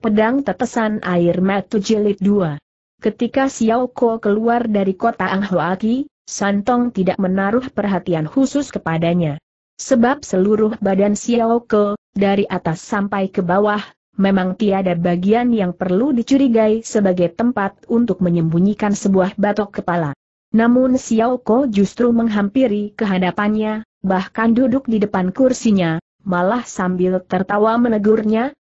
Pedang Tetesan Air Matu Jilid 2 Ketika Xiao Ko keluar dari kota Anghoaki, Santong tidak menaruh perhatian khusus kepadanya. Sebab seluruh badan Xiao Ko, dari atas sampai ke bawah, memang tiada bagian yang perlu dicurigai sebagai tempat untuk menyembunyikan sebuah batok kepala. Namun Xiao Ko justru menghampiri kehadapannya, bahkan duduk di depan kursinya, malah sambil tertawa menegurnya,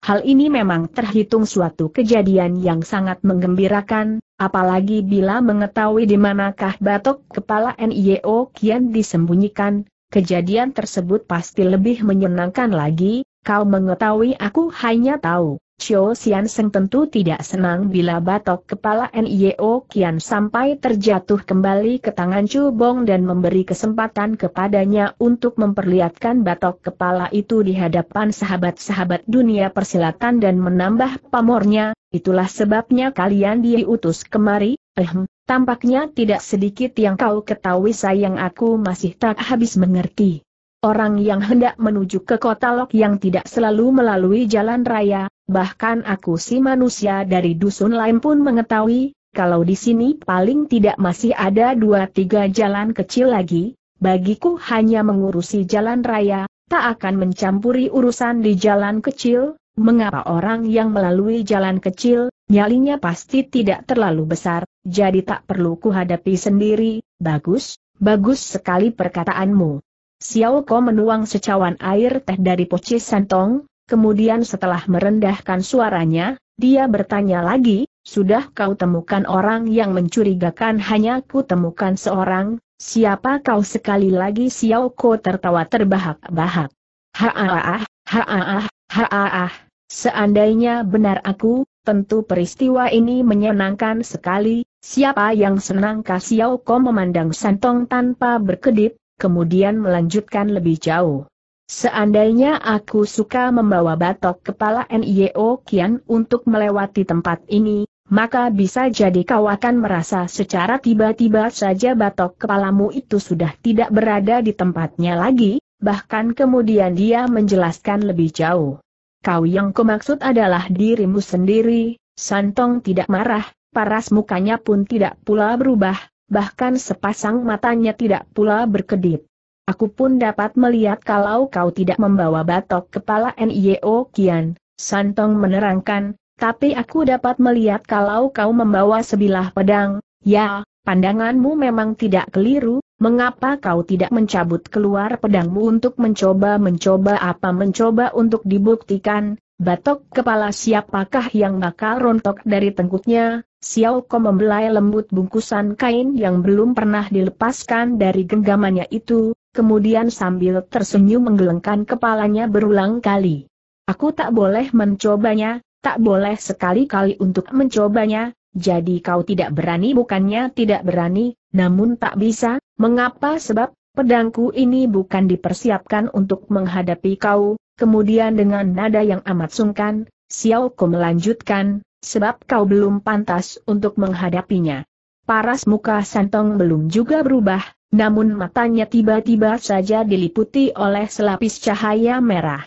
Hal ini memang terhitung suatu kejadian yang sangat menggembirakan, apalagi bila mengetahui di manakah batok kepala NIO kian disembunyikan, kejadian tersebut pasti lebih menyenangkan lagi, kau mengetahui aku hanya tahu. Chio Sian Seng tentu tidak senang bila batok kepala Nio Kian sampai terjatuh kembali ke tangan Chu Bong dan memberi kesempatan kepadanya untuk memperlihatkan batok kepala itu di hadapan sahabat-sahabat dunia persilatan dan menambah pamornya, itulah sebabnya kalian diutus kemari, ehem, tampaknya tidak sedikit yang kau ketahui sayang aku masih tak habis mengerti. Orang yang hendak menuju ke kota Lok yang tidak selalu melalui jalan raya, bahkan aku si manusia dari dusun lain pun mengetahui, kalau di sini paling tidak masih ada dua tiga jalan kecil lagi, bagiku hanya mengurusi jalan raya, tak akan mencampuri urusan di jalan kecil, mengapa orang yang melalui jalan kecil, nyalinya pasti tidak terlalu besar, jadi tak perlu kuhadapi sendiri, bagus, bagus sekali perkataanmu. Xiao Ko menuang secawan air teh dari poci santong, kemudian setelah merendahkan suaranya, dia bertanya lagi, sudah kau temukan orang yang mencurigakan hanya ku temukan seorang, siapa kau sekali lagi Xiao Ko tertawa terbahak-bahak. Haaah, haaah, haaah, seandainya benar aku, tentu peristiwa ini menyenangkan sekali, siapa yang senang Xiao Ko memandang Santong tanpa berkedip, kemudian melanjutkan lebih jauh. Seandainya aku suka membawa batok kepala NIO Kian untuk melewati tempat ini, maka bisa jadi kau akan merasa secara tiba-tiba saja batok kepalamu itu sudah tidak berada di tempatnya lagi, bahkan kemudian dia menjelaskan lebih jauh. Kau yang kumaksud adalah dirimu sendiri, Santong tidak marah, paras mukanya pun tidak pula berubah, bahkan sepasang matanya tidak pula berkedip. Aku pun dapat melihat kalau kau tidak membawa batok kepala NIO Kian, Santong menerangkan, tapi aku dapat melihat kalau kau membawa sebilah pedang, ya, pandanganmu memang tidak keliru, mengapa kau tidak mencabut keluar pedangmu untuk mencoba-mencoba apa mencoba untuk dibuktikan, batok kepala siapakah yang bakal rontok dari tengkutnya, Xiao Ko membelai lembut bungkusan kain yang belum pernah dilepaskan dari genggamannya itu, kemudian sambil tersenyum menggelengkan kepalanya berulang kali. Aku tak boleh mencobanya, tak boleh sekali-kali untuk mencobanya, jadi kau tidak berani bukannya tidak berani, namun tak bisa, mengapa sebab, pedangku ini bukan dipersiapkan untuk menghadapi kau, kemudian dengan nada yang amat sungkan, Xiao Ko melanjutkan, Sebab kau belum pantas untuk menghadapinya. Paras muka Santong belum juga berubah, namun matanya tiba-tiba saja diliputi oleh selapis cahaya merah.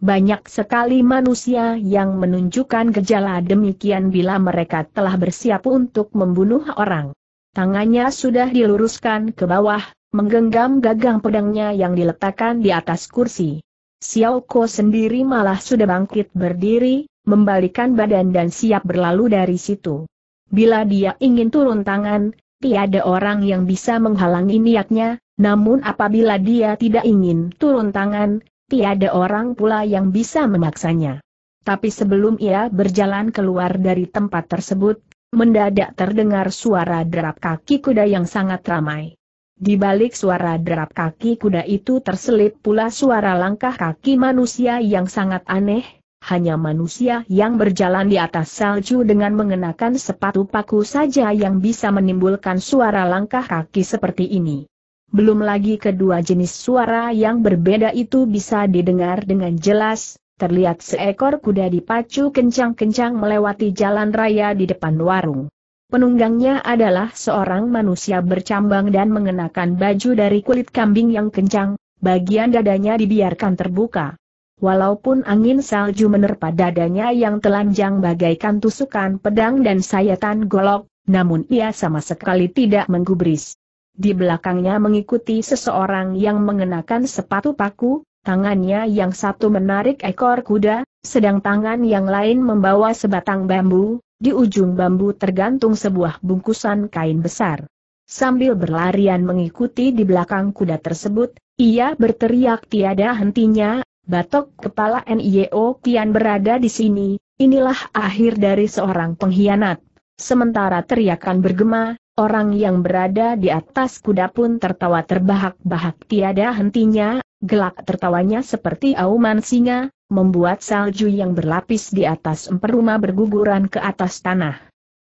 Banyak sekali manusia yang menunjukkan gejala demikian bila mereka telah bersiap untuk membunuh orang. Tangannya sudah diluruskan ke bawah, menggenggam gagang pedangnya yang diletakkan di atas kursi. Xiao Ko sendiri malah sudah bangkit berdiri, membalikan badan dan siap berlalu dari situ. Bila dia ingin turun tangan, tiada orang yang bisa menghalangi niatnya, namun apabila dia tidak ingin turun tangan, tiada orang pula yang bisa memaksanya. Tapi sebelum ia berjalan keluar dari tempat tersebut, mendadak terdengar suara derap kaki kuda yang sangat ramai. Di balik suara derap kaki kuda itu terselip pula suara langkah kaki manusia yang sangat aneh, hanya manusia yang berjalan di atas salju dengan mengenakan sepatu paku saja yang bisa menimbulkan suara langkah kaki seperti ini. Belum lagi kedua jenis suara yang berbeda itu bisa didengar dengan jelas, terlihat seekor kuda dipacu kencang-kencang melewati jalan raya di depan warung. Penunggangnya adalah seorang manusia bercambang dan mengenakan baju dari kulit kambing yang kencang, bagian dadanya dibiarkan terbuka. Walaupun angin salju menerpa dadanya yang telanjang bagaikan tusukan pedang dan sayatan golok, namun ia sama sekali tidak menggubris. Di belakangnya mengikuti seseorang yang mengenakan sepatu paku, tangannya yang satu menarik ekor kuda, sedang tangan yang lain membawa sebatang bambu, di ujung bambu tergantung sebuah bungkusan kain besar. Sambil berlarian mengikuti di belakang kuda tersebut, ia berteriak tiada hentinya, Batok kepala NIO kian berada di sini, inilah akhir dari seorang pengkhianat. Sementara teriakan bergema, orang yang berada di atas kuda pun tertawa terbahak-bahak tiada hentinya, gelak tertawanya seperti auman singa, membuat salju yang berlapis di atas emperuma berguguran ke atas tanah.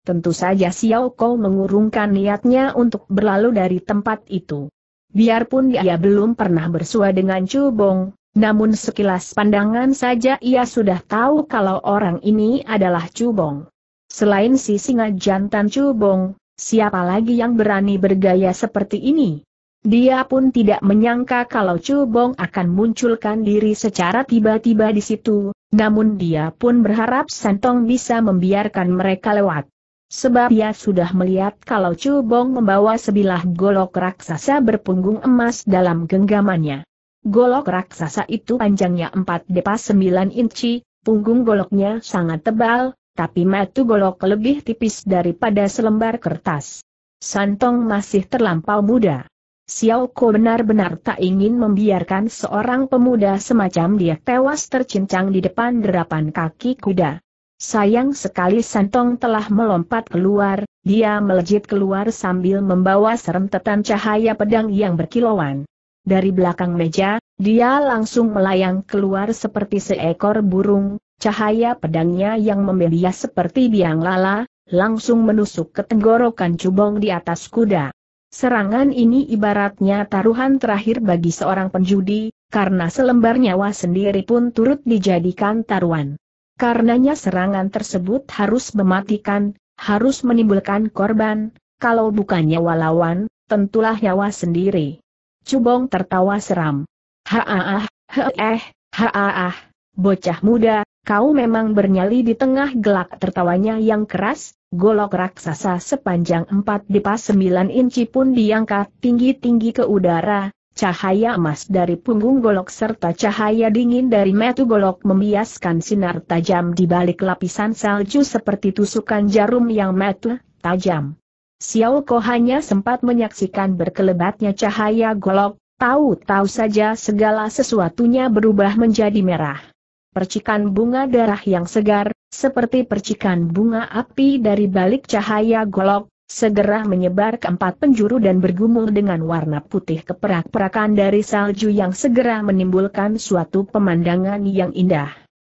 Tentu saja Xiao Kou mengurungkan niatnya untuk berlalu dari tempat itu. Biarpun dia belum pernah bersua dengan Chu Bong, namun sekilas pandangan saja ia sudah tahu kalau orang ini adalah Cubong. Selain si singa jantan Cubong, siapa lagi yang berani bergaya seperti ini? Dia pun tidak menyangka kalau Cubong akan munculkan diri secara tiba-tiba di situ, namun dia pun berharap Santong bisa membiarkan mereka lewat. Sebab ia sudah melihat kalau Cubong membawa sebilah golok raksasa berpunggung emas dalam genggamannya. Golok raksasa itu panjangnya 4 depa 9 inci, punggung goloknya sangat tebal, tapi matu golok lebih tipis daripada selembar kertas. Santong masih terlampau muda. Xiao Ko benar-benar tak ingin membiarkan seorang pemuda semacam dia tewas tercincang di depan derapan kaki kuda. Sayang sekali Santong telah melompat keluar, dia melejit keluar sambil membawa serentetan cahaya pedang yang berkilauan dari belakang meja, dia langsung melayang keluar seperti seekor burung, cahaya pedangnya yang membelia seperti biang lala, langsung menusuk ke tenggorokan cubong di atas kuda. Serangan ini ibaratnya taruhan terakhir bagi seorang penjudi, karena selembar nyawa sendiri pun turut dijadikan taruhan. Karenanya serangan tersebut harus mematikan, harus menimbulkan korban, kalau bukan nyawa lawan, tentulah nyawa sendiri. Cubong tertawa seram. Haaah, heeh, haaah, bocah muda, kau memang bernyali di tengah gelak tertawanya yang keras, golok raksasa sepanjang empat dipas sembilan inci pun diangkat tinggi-tinggi ke udara, cahaya emas dari punggung golok serta cahaya dingin dari metu golok membiaskan sinar tajam di balik lapisan salju seperti tusukan jarum yang metu, tajam. Xiao Ko hanya sempat menyaksikan berkelebatnya cahaya golok, tahu-tahu saja segala sesuatunya berubah menjadi merah. Percikan bunga darah yang segar, seperti percikan bunga api dari balik cahaya golok, segera menyebar ke empat penjuru dan bergumul dengan warna putih keperak-perakan dari salju yang segera menimbulkan suatu pemandangan yang indah.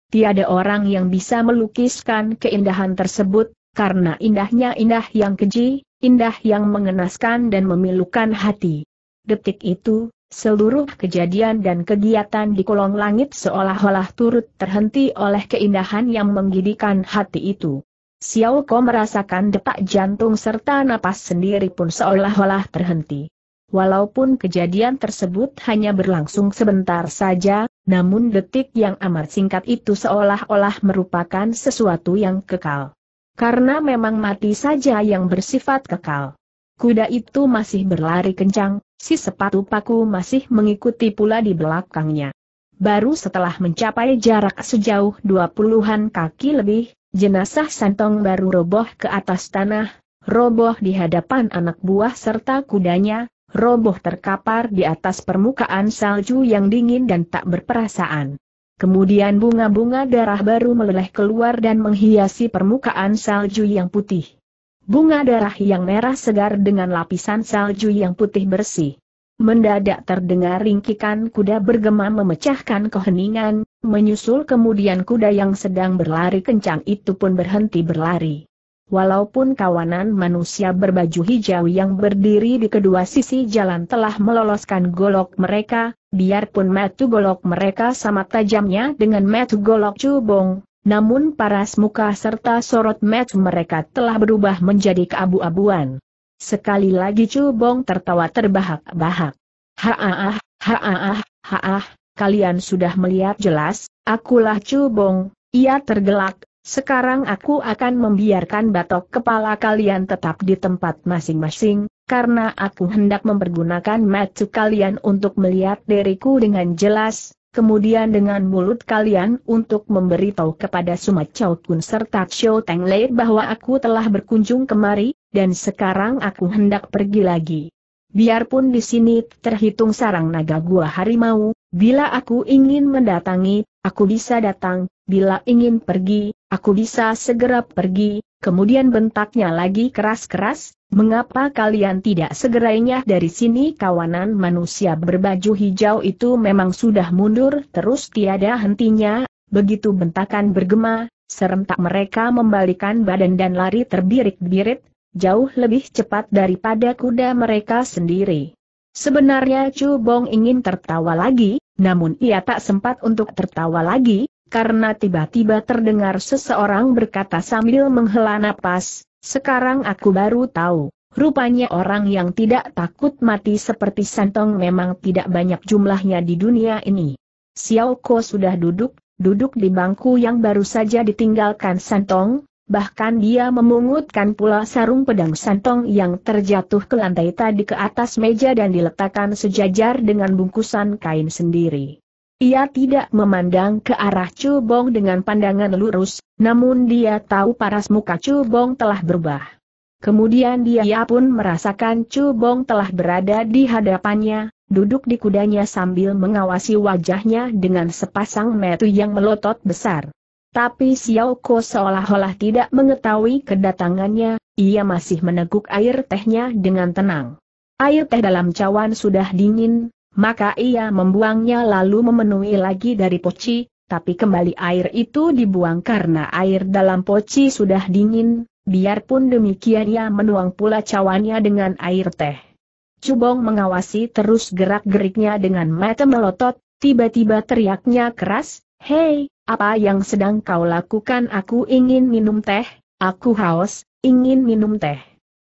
Tiada orang yang bisa melukiskan keindahan tersebut, karena indahnya indah yang keji, indah yang mengenaskan dan memilukan hati. Detik itu, seluruh kejadian dan kegiatan di kolong langit seolah-olah turut terhenti oleh keindahan yang menggidikan hati itu. Xiao Ko merasakan detak jantung serta napas sendiri pun seolah-olah terhenti. Walaupun kejadian tersebut hanya berlangsung sebentar saja, namun detik yang amat singkat itu seolah-olah merupakan sesuatu yang kekal. Karena memang mati saja yang bersifat kekal. Kuda itu masih berlari kencang, si sepatu paku masih mengikuti pula di belakangnya. Baru setelah mencapai jarak sejauh dua puluhan kaki lebih, jenazah Santong baru roboh ke atas tanah, roboh di hadapan anak buah serta kudanya, roboh terkapar di atas permukaan salju yang dingin dan tak berperasaan. Kemudian bunga-bunga darah baru meleleh keluar dan menghiasi permukaan salju yang putih. Bunga darah yang merah segar dengan lapisan salju yang putih bersih. Mendadak terdengar ringkikan kuda bergema memecahkan keheningan, menyusul kemudian kuda yang sedang berlari kencang itu pun berhenti berlari. Walaupun kawanan manusia berbaju hijau yang berdiri di kedua sisi jalan telah meloloskan golok mereka, biarpun metu golok mereka sama tajamnya dengan metu golok cubong, namun paras muka serta sorot metu mereka telah berubah menjadi keabu-abuan. Sekali lagi cubong tertawa terbahak-bahak. Haah, haah, haah, kalian sudah melihat jelas, akulah cubong, ia tergelak, sekarang aku akan membiarkan batok kepala kalian tetap di tempat masing-masing, karena aku hendak mempergunakan mata kalian untuk melihat diriku dengan jelas, kemudian dengan mulut kalian untuk memberitahu kepada Chow Kun serta Chow Teng Lei bahwa aku telah berkunjung kemari, dan sekarang aku hendak pergi lagi. Biarpun di sini terhitung sarang naga gua harimau, bila aku ingin mendatangi, aku bisa datang, bila ingin pergi, Aku bisa segera pergi, kemudian bentaknya lagi keras-keras, mengapa kalian tidak segerainya dari sini kawanan manusia berbaju hijau itu memang sudah mundur terus tiada hentinya, begitu bentakan bergema, serentak mereka membalikan badan dan lari terbirit-birit, jauh lebih cepat daripada kuda mereka sendiri. Sebenarnya Chu Bong ingin tertawa lagi, namun ia tak sempat untuk tertawa lagi, karena tiba-tiba terdengar seseorang berkata sambil menghela napas, sekarang aku baru tahu, rupanya orang yang tidak takut mati seperti Santong memang tidak banyak jumlahnya di dunia ini. Xiao Ko sudah duduk, duduk di bangku yang baru saja ditinggalkan Santong, bahkan dia memungutkan pula sarung pedang Santong yang terjatuh ke lantai tadi ke atas meja dan diletakkan sejajar dengan bungkusan kain sendiri. Ia tidak memandang ke arah Chubong dengan pandangan lurus, namun dia tahu paras muka Chubong telah berubah. Kemudian dia pun merasakan Chubong telah berada di hadapannya, duduk di kudanya sambil mengawasi wajahnya dengan sepasang metu yang melotot besar. Tapi Xiao Ko seolah-olah tidak mengetahui kedatangannya, ia masih meneguk air tehnya dengan tenang. Air teh dalam cawan sudah dingin, maka ia membuangnya lalu memenuhi lagi dari poci, tapi kembali air itu dibuang karena air dalam poci sudah dingin, biarpun demikian ia menuang pula cawannya dengan air teh. Cubong mengawasi terus gerak-geriknya dengan mata melotot, tiba-tiba teriaknya keras, Hei, apa yang sedang kau lakukan aku ingin minum teh, aku haus, ingin minum teh.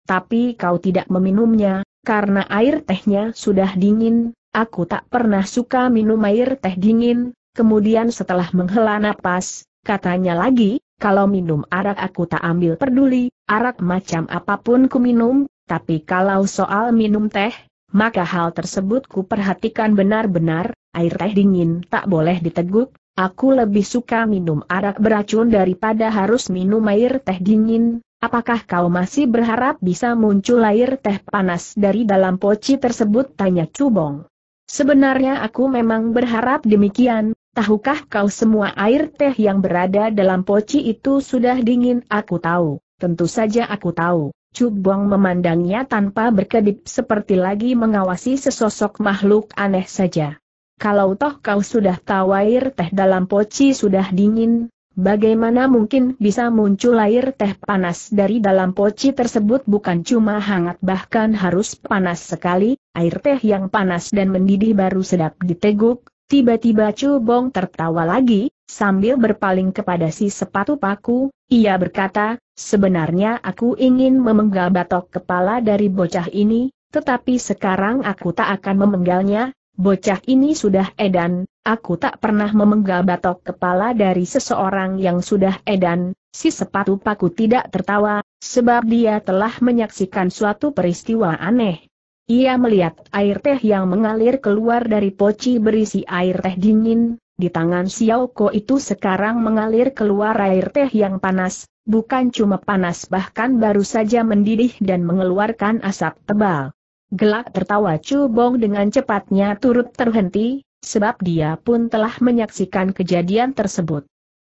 Tapi kau tidak meminumnya, karena air tehnya sudah dingin, Aku tak pernah suka minum air teh dingin, kemudian setelah menghela napas, katanya lagi, kalau minum arak aku tak ambil peduli, arak macam apapun ku minum, tapi kalau soal minum teh, maka hal tersebut ku perhatikan benar-benar, air teh dingin tak boleh diteguk, aku lebih suka minum arak beracun daripada harus minum air teh dingin, apakah kau masih berharap bisa muncul air teh panas dari dalam poci tersebut tanya Cubong. Sebenarnya aku memang berharap demikian, tahukah kau semua air teh yang berada dalam poci itu sudah dingin? Aku tahu, tentu saja aku tahu. Cubong memandangnya tanpa berkedip seperti lagi mengawasi sesosok makhluk aneh saja. Kalau toh kau sudah tahu air teh dalam poci sudah dingin, Bagaimana mungkin bisa muncul air teh panas dari dalam poci tersebut bukan cuma hangat bahkan harus panas sekali, air teh yang panas dan mendidih baru sedap diteguk, tiba-tiba Cubong tertawa lagi, sambil berpaling kepada si sepatu paku, ia berkata, sebenarnya aku ingin memenggal batok kepala dari bocah ini, tetapi sekarang aku tak akan memenggalnya, bocah ini sudah edan, Aku tak pernah memenggal batok kepala dari seseorang yang sudah edan, si sepatu paku tidak tertawa, sebab dia telah menyaksikan suatu peristiwa aneh. Ia melihat air teh yang mengalir keluar dari poci berisi air teh dingin, di tangan Xiao Xiaoko itu sekarang mengalir keluar air teh yang panas, bukan cuma panas bahkan baru saja mendidih dan mengeluarkan asap tebal. Gelak tertawa Chu Bong dengan cepatnya turut terhenti, sebab dia pun telah menyaksikan kejadian tersebut.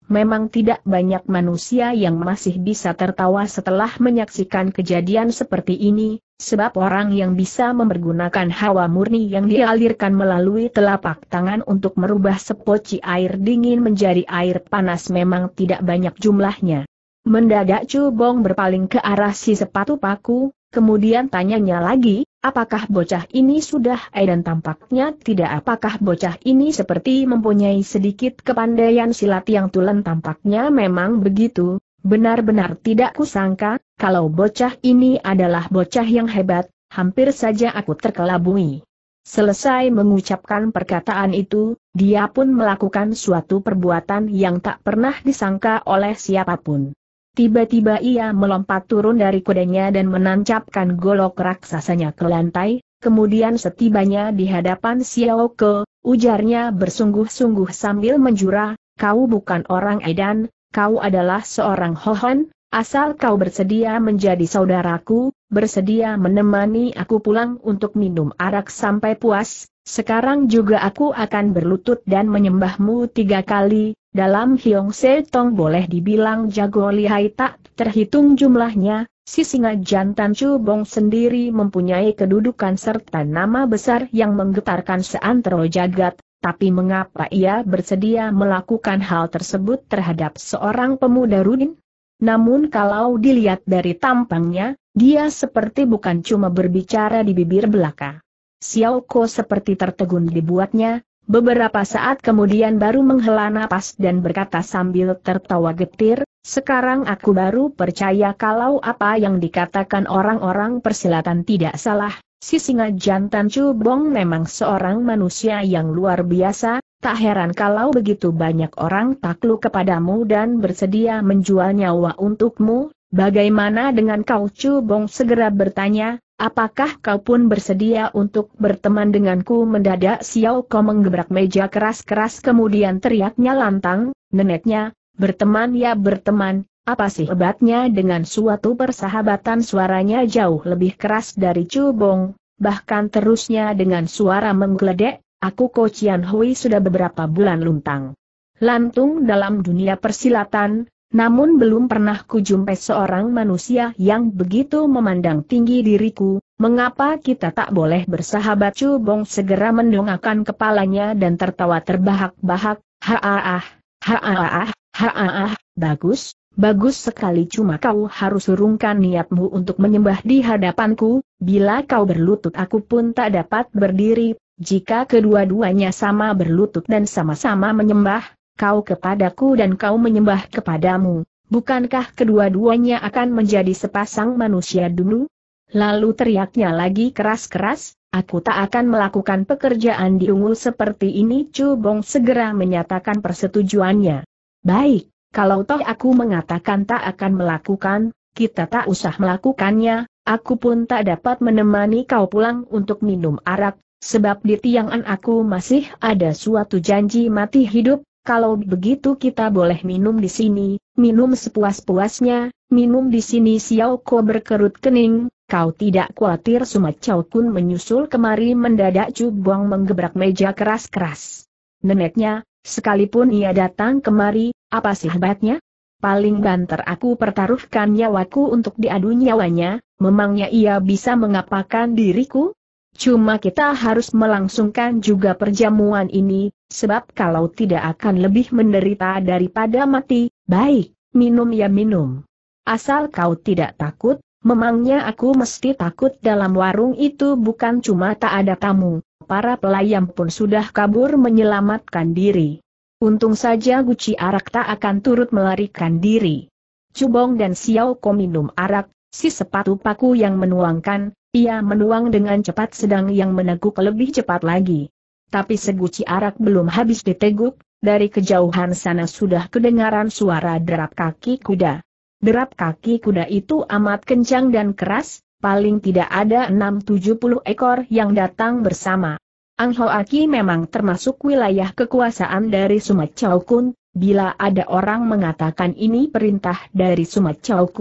Memang tidak banyak manusia yang masih bisa tertawa setelah menyaksikan kejadian seperti ini, sebab orang yang bisa mempergunakan hawa murni yang dialirkan melalui telapak tangan untuk merubah sepoci air dingin menjadi air panas memang tidak banyak jumlahnya. Mendadak Chu berpaling ke arah si sepatu paku, kemudian tanyanya lagi, apakah bocah ini sudah ai dan tampaknya tidak apakah bocah ini seperti mempunyai sedikit kepandaian silat yang tulen tampaknya memang begitu, benar-benar tidak kusangka, kalau bocah ini adalah bocah yang hebat, hampir saja aku terkelabui. Selesai mengucapkan perkataan itu, dia pun melakukan suatu perbuatan yang tak pernah disangka oleh siapapun. Tiba-tiba ia melompat turun dari kudanya dan menancapkan golok raksasanya ke lantai, kemudian setibanya di hadapan Xiao Ke, ujarnya bersungguh-sungguh sambil menjura, kau bukan orang Edan, kau adalah seorang hohan. asal kau bersedia menjadi saudaraku, bersedia menemani aku pulang untuk minum arak sampai puas, sekarang juga aku akan berlutut dan menyembahmu tiga kali, dalam Hiong Se Tong boleh dibilang jago lihai tak terhitung jumlahnya, si singa jantan Chu Bong sendiri mempunyai kedudukan serta nama besar yang menggetarkan seantero jagat, tapi mengapa ia bersedia melakukan hal tersebut terhadap seorang pemuda Rudin? Namun kalau dilihat dari tampangnya, dia seperti bukan cuma berbicara di bibir belaka. Xiao Ko seperti tertegun dibuatnya, Beberapa saat kemudian baru menghela napas dan berkata sambil tertawa getir, sekarang aku baru percaya kalau apa yang dikatakan orang-orang persilatan tidak salah, si singa jantan Cubong memang seorang manusia yang luar biasa, tak heran kalau begitu banyak orang takluk kepadamu dan bersedia menjual nyawa untukmu, Bagaimana dengan kau Chu Bong segera bertanya, apakah kau pun bersedia untuk berteman denganku mendadak Xiao Kong menggebrak meja keras-keras kemudian teriaknya lantang, neneknya, berteman ya berteman, apa sih hebatnya dengan suatu persahabatan suaranya jauh lebih keras dari Chu Bong, bahkan terusnya dengan suara menggeledek, aku Ko Chian Hui sudah beberapa bulan luntang. Lantung dalam dunia persilatan, namun belum pernah kujumpai seorang manusia yang begitu memandang tinggi diriku, mengapa kita tak boleh bersahabat Chu Bong segera mendongakkan kepalanya dan tertawa terbahak-bahak, Haah, haah, haah. bagus, Bagus sekali cuma kau harus urungkan niatmu untuk menyembah di hadapanku, bila kau berlutut aku pun tak dapat berdiri, jika kedua-duanya sama berlutut dan sama-sama menyembah, kau kepadaku dan kau menyembah kepadamu, bukankah kedua-duanya akan menjadi sepasang manusia dulu? Lalu teriaknya lagi keras-keras, aku tak akan melakukan pekerjaan di ungu seperti ini Chu Bong segera menyatakan persetujuannya. Baik, kalau toh aku mengatakan tak akan melakukan, kita tak usah melakukannya, aku pun tak dapat menemani kau pulang untuk minum arak, sebab di tiangan aku masih ada suatu janji mati hidup, kalau begitu kita boleh minum di sini, minum sepuas-puasnya, minum di sini Xiao Ko berkerut kening, kau tidak khawatir Sumat Chow Kun menyusul kemari mendadak Buang menggebrak meja keras-keras. Neneknya, sekalipun ia datang kemari, apa sih hebatnya? Paling banter aku pertaruhkan nyawaku untuk diadu nyawanya, memangnya ia bisa mengapakan diriku? Cuma kita harus melangsungkan juga perjamuan ini, sebab kalau tidak akan lebih menderita daripada mati, baik, minum ya minum. Asal kau tidak takut, memangnya aku mesti takut dalam warung itu bukan cuma tak ada tamu, para pelayan pun sudah kabur menyelamatkan diri. Untung saja Guci Arak tak akan turut melarikan diri. Cubong dan Xiao Ko minum arak, si sepatu paku yang menuangkan, ia menuang dengan cepat sedang yang meneguk lebih cepat lagi. Tapi seguci arak belum habis diteguk, dari kejauhan sana sudah kedengaran suara derap kaki kuda. Derap kaki kuda itu amat kencang dan keras, paling tidak ada enam tujuh puluh ekor yang datang bersama. Ang Hoaki memang termasuk wilayah kekuasaan dari Chow Kun, Bila ada orang mengatakan ini perintah dari Sumat Chow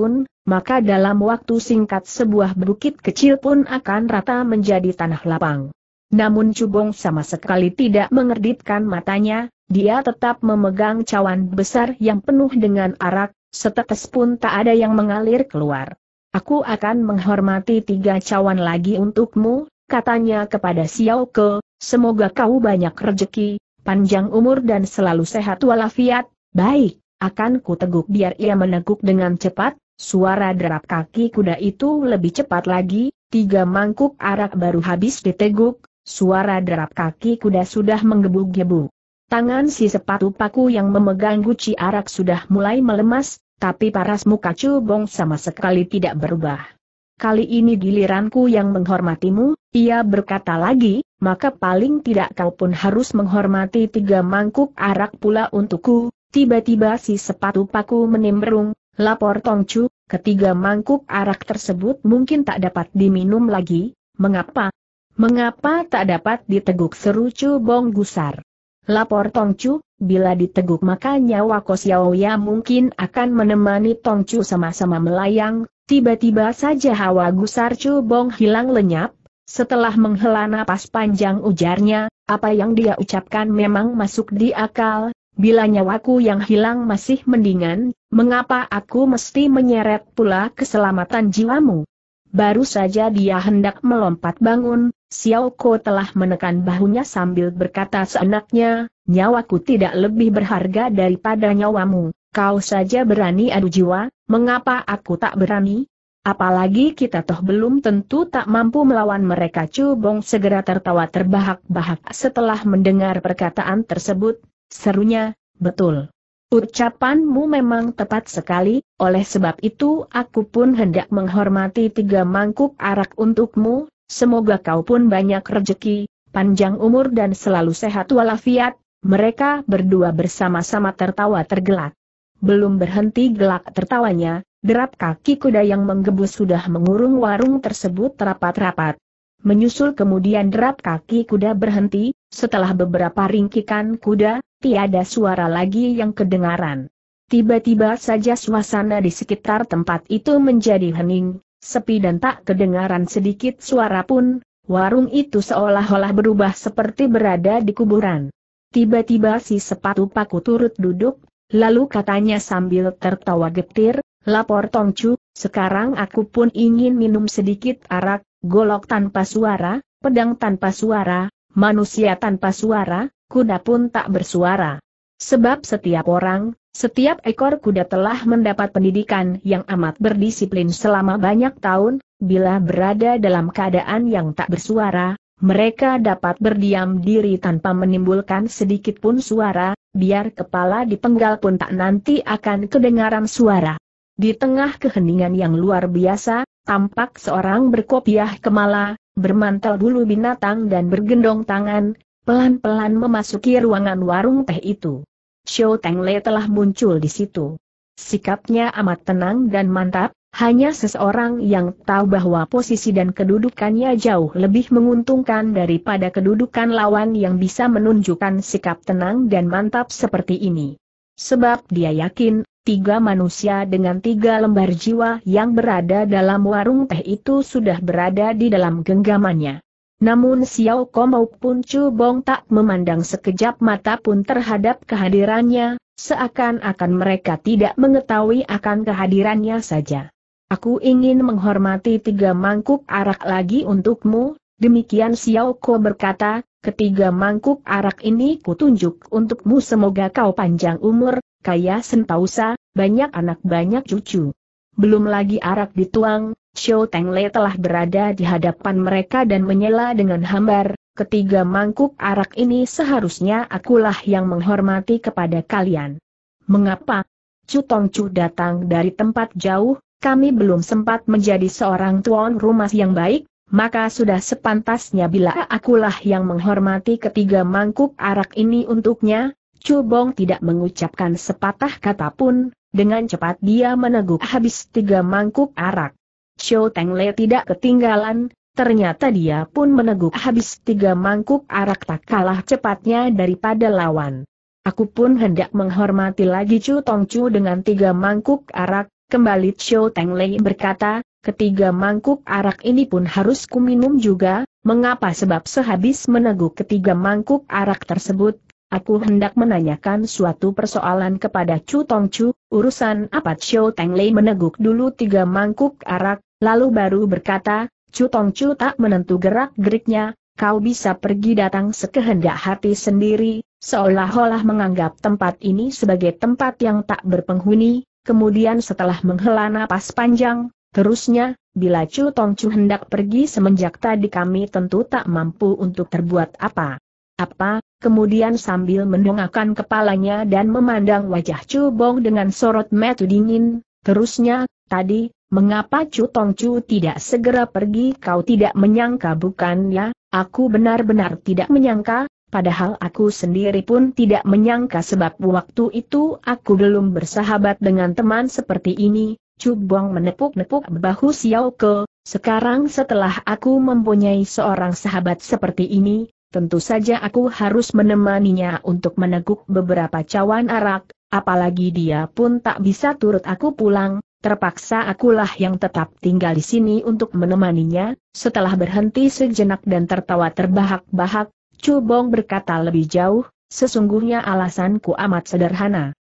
maka dalam waktu singkat sebuah bukit kecil pun akan rata menjadi tanah lapang. Namun Cubong sama sekali tidak mengerditkan matanya, dia tetap memegang cawan besar yang penuh dengan arak, setetes pun tak ada yang mengalir keluar. Aku akan menghormati tiga cawan lagi untukmu, katanya kepada Xiao Ke, semoga kau banyak rejeki, panjang umur dan selalu sehat walafiat, baik, akan ku teguk biar ia meneguk dengan cepat, suara derap kaki kuda itu lebih cepat lagi, tiga mangkuk arak baru habis diteguk, suara derap kaki kuda sudah menggebu-gebu. Tangan si sepatu paku yang memegang guci arak sudah mulai melemas, tapi paras muka Cubong sama sekali tidak berubah kali ini giliranku yang menghormatimu, ia berkata lagi, maka paling tidak kau pun harus menghormati tiga mangkuk arak pula untukku, tiba-tiba si sepatu paku menimbrung, lapor Tongcu, ketiga mangkuk arak tersebut mungkin tak dapat diminum lagi, mengapa? Mengapa tak dapat diteguk seru Chu Bong Gusar? Lapor Tongcu, bila diteguk maka nyawa Kosiaoya mungkin akan menemani Tongcu sama-sama melayang, Tiba-tiba saja hawa gusar Bong hilang lenyap, setelah menghela napas panjang ujarnya, apa yang dia ucapkan memang masuk di akal, bila nyawaku yang hilang masih mendingan, mengapa aku mesti menyeret pula keselamatan jiwamu? Baru saja dia hendak melompat bangun, Xiao Ko telah menekan bahunya sambil berkata seenaknya, nyawaku tidak lebih berharga daripada nyawamu, kau saja berani adu jiwa, Mengapa aku tak berani? Apalagi kita toh belum tentu tak mampu melawan mereka Cubong segera tertawa terbahak-bahak setelah mendengar perkataan tersebut, serunya, betul. Ucapanmu memang tepat sekali, oleh sebab itu aku pun hendak menghormati tiga mangkuk arak untukmu, semoga kau pun banyak rejeki, panjang umur dan selalu sehat walafiat, mereka berdua bersama-sama tertawa tergelak. Belum berhenti gelak tertawanya, derap kaki kuda yang menggebus sudah mengurung warung tersebut rapat-rapat. Menyusul kemudian derap kaki kuda berhenti, setelah beberapa ringkikan kuda, tiada suara lagi yang kedengaran. Tiba-tiba saja suasana di sekitar tempat itu menjadi hening, sepi dan tak kedengaran sedikit suara pun, warung itu seolah-olah berubah seperti berada di kuburan. Tiba-tiba si sepatu paku turut duduk, Lalu katanya sambil tertawa getir, lapor Tongcu, sekarang aku pun ingin minum sedikit arak, golok tanpa suara, pedang tanpa suara, manusia tanpa suara, kuda pun tak bersuara. Sebab setiap orang, setiap ekor kuda telah mendapat pendidikan yang amat berdisiplin selama banyak tahun, bila berada dalam keadaan yang tak bersuara, mereka dapat berdiam diri tanpa menimbulkan sedikit pun suara, biar kepala dipenggal pun tak nanti akan kedengaran suara. Di tengah keheningan yang luar biasa, tampak seorang berkopiah kemala, bermantel bulu binatang dan bergendong tangan, pelan-pelan memasuki ruangan warung teh itu. Xiao Tengle telah muncul di situ. Sikapnya amat tenang dan mantap, hanya seseorang yang tahu bahwa posisi dan kedudukannya jauh lebih menguntungkan daripada kedudukan lawan yang bisa menunjukkan sikap tenang dan mantap seperti ini. Sebab dia yakin, tiga manusia dengan tiga lembar jiwa yang berada dalam warung teh itu sudah berada di dalam genggamannya. Namun Xiao Ko maupun Chu Bong tak memandang sekejap mata pun terhadap kehadirannya, seakan-akan mereka tidak mengetahui akan kehadirannya saja. Aku ingin menghormati tiga mangkuk arak lagi untukmu, demikian Xiao Ko berkata, ketiga mangkuk arak ini kutunjuk untukmu semoga kau panjang umur, kaya sentausa, banyak anak banyak cucu. Belum lagi arak dituang, Xiao Le telah berada di hadapan mereka dan menyela dengan hambar, ketiga mangkuk arak ini seharusnya akulah yang menghormati kepada kalian. Mengapa? Cu Chu datang dari tempat jauh, kami belum sempat menjadi seorang tuan rumah yang baik, maka sudah sepantasnya bila akulah yang menghormati ketiga mangkuk arak ini untuknya, Cubong tidak mengucapkan sepatah kata pun, dengan cepat dia meneguk habis tiga mangkuk arak. Teng Tengle tidak ketinggalan, ternyata dia pun meneguk habis tiga mangkuk arak tak kalah cepatnya daripada lawan. Aku pun hendak menghormati lagi Chu Cu dengan tiga mangkuk arak, Kembali Chiu Teng Lei berkata, ketiga mangkuk arak ini pun harus kuminum juga, mengapa sebab sehabis meneguk ketiga mangkuk arak tersebut, aku hendak menanyakan suatu persoalan kepada Chu Tong Chu, urusan apa Chiu Teng Lei meneguk dulu tiga mangkuk arak, lalu baru berkata, Chu Tong Chu tak menentu gerak-geriknya, kau bisa pergi datang sekehendak hati sendiri, seolah-olah menganggap tempat ini sebagai tempat yang tak berpenghuni, Kemudian setelah menghela napas panjang, terusnya, bila Chu Tong Chu hendak pergi semenjak tadi kami tentu tak mampu untuk terbuat apa. Apa, kemudian sambil mendongakkan kepalanya dan memandang wajah Chu Bong dengan sorot metu dingin, terusnya, tadi, mengapa Chu Tong Chu tidak segera pergi kau tidak menyangka bukan ya, aku benar-benar tidak menyangka, Padahal aku sendiri pun tidak menyangka sebab waktu itu aku belum bersahabat dengan teman seperti ini, Cubong menepuk-nepuk bahu Xiao Ke, sekarang setelah aku mempunyai seorang sahabat seperti ini, tentu saja aku harus menemaninya untuk meneguk beberapa cawan arak, apalagi dia pun tak bisa turut aku pulang, terpaksa akulah yang tetap tinggal di sini untuk menemaninya, setelah berhenti sejenak dan tertawa terbahak-bahak, Cubong berkata lebih jauh, sesungguhnya alasanku amat sederhana.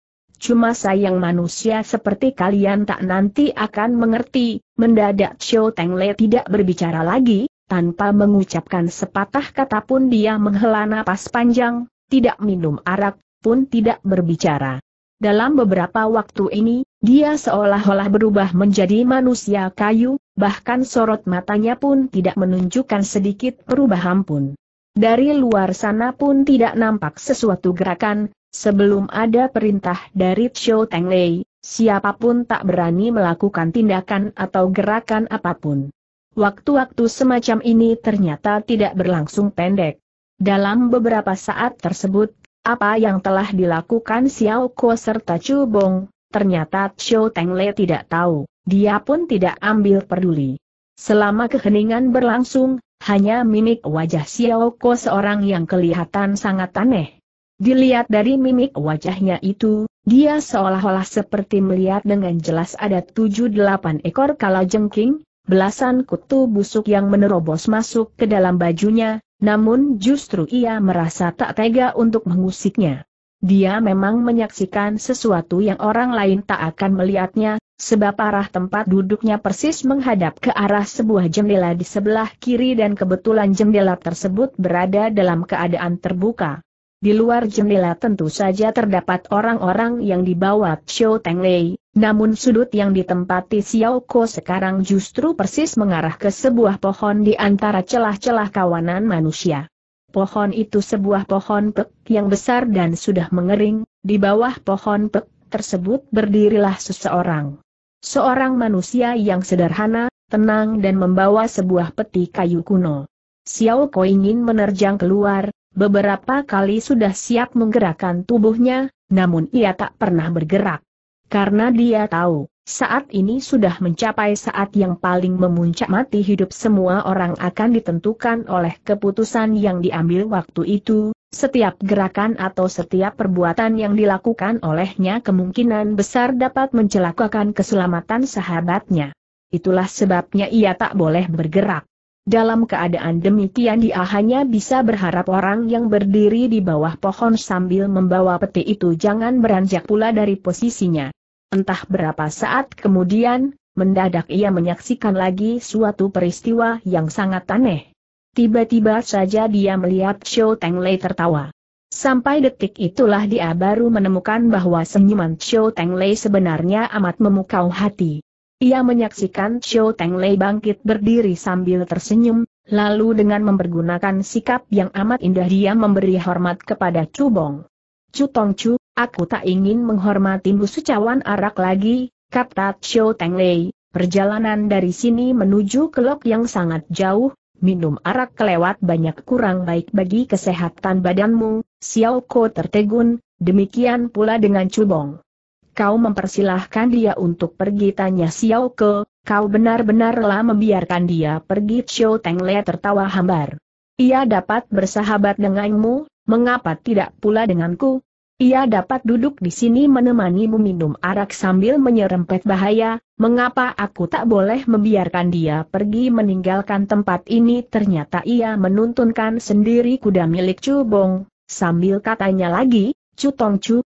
Cuma sayang manusia seperti kalian tak nanti akan mengerti, mendadak Xiao Le tidak berbicara lagi, tanpa mengucapkan sepatah kata pun dia menghela napas panjang, tidak minum arak, pun tidak berbicara. Dalam beberapa waktu ini, dia seolah-olah berubah menjadi manusia kayu, bahkan sorot matanya pun tidak menunjukkan sedikit perubahan pun. Dari luar sana pun tidak nampak sesuatu gerakan, sebelum ada perintah dari Xiao Teng Lei, siapapun tak berani melakukan tindakan atau gerakan apapun. Waktu-waktu semacam ini ternyata tidak berlangsung pendek. Dalam beberapa saat tersebut, apa yang telah dilakukan Xiao Ko serta Chu Bong, ternyata Xiao Teng Lei tidak tahu, dia pun tidak ambil peduli. Selama keheningan berlangsung, hanya mimik wajah Xiao Ko seorang yang kelihatan sangat aneh. Dilihat dari mimik wajahnya itu, dia seolah-olah seperti melihat dengan jelas ada tujuh delapan ekor kala jengking, belasan kutu busuk yang menerobos masuk ke dalam bajunya, namun justru ia merasa tak tega untuk mengusiknya. Dia memang menyaksikan sesuatu yang orang lain tak akan melihatnya, sebab arah tempat duduknya persis menghadap ke arah sebuah jendela di sebelah kiri dan kebetulan jendela tersebut berada dalam keadaan terbuka. Di luar jendela tentu saja terdapat orang-orang yang dibawa Xiao Teng Lei, namun sudut yang ditempati Xiao Ko sekarang justru persis mengarah ke sebuah pohon di antara celah-celah kawanan manusia. Pohon itu sebuah pohon pek yang besar dan sudah mengering, di bawah pohon pek tersebut berdirilah seseorang. Seorang manusia yang sederhana, tenang dan membawa sebuah peti kayu kuno. Xiao Ko ingin menerjang keluar, beberapa kali sudah siap menggerakkan tubuhnya, namun ia tak pernah bergerak. Karena dia tahu, saat ini sudah mencapai saat yang paling memuncak mati hidup semua orang akan ditentukan oleh keputusan yang diambil waktu itu, setiap gerakan atau setiap perbuatan yang dilakukan olehnya kemungkinan besar dapat mencelakakan keselamatan sahabatnya. Itulah sebabnya ia tak boleh bergerak. Dalam keadaan demikian dia hanya bisa berharap orang yang berdiri di bawah pohon sambil membawa peti itu jangan beranjak pula dari posisinya. Entah berapa saat kemudian, mendadak ia menyaksikan lagi suatu peristiwa yang sangat aneh. Tiba-tiba saja dia melihat Xiao Lei tertawa. Sampai detik itulah dia baru menemukan bahwa senyuman Xiao Lei sebenarnya amat memukau hati. Ia menyaksikan Xiao Lei bangkit berdiri sambil tersenyum, lalu dengan mempergunakan sikap yang amat indah dia memberi hormat kepada Chu Bong. Chu Tong Chu, aku tak ingin menghormatimu secawan arak lagi, kata Xiao Lei. Perjalanan dari sini menuju ke lok yang sangat jauh, minum arak kelewat banyak kurang baik bagi kesehatan badanmu, Xiao Ko tertegun, demikian pula dengan Cubong. Kau mempersilahkan dia untuk pergi tanya Xiao Ko, kau benar-benarlah membiarkan dia pergi Xiao Le tertawa hambar. Ia dapat bersahabat denganmu, mengapa tidak pula denganku? Ia dapat duduk di sini menemani meminum arak sambil menyerempet bahaya, mengapa aku tak boleh membiarkan dia pergi meninggalkan tempat ini ternyata ia menuntunkan sendiri kuda milik Bong, sambil katanya lagi, Chu,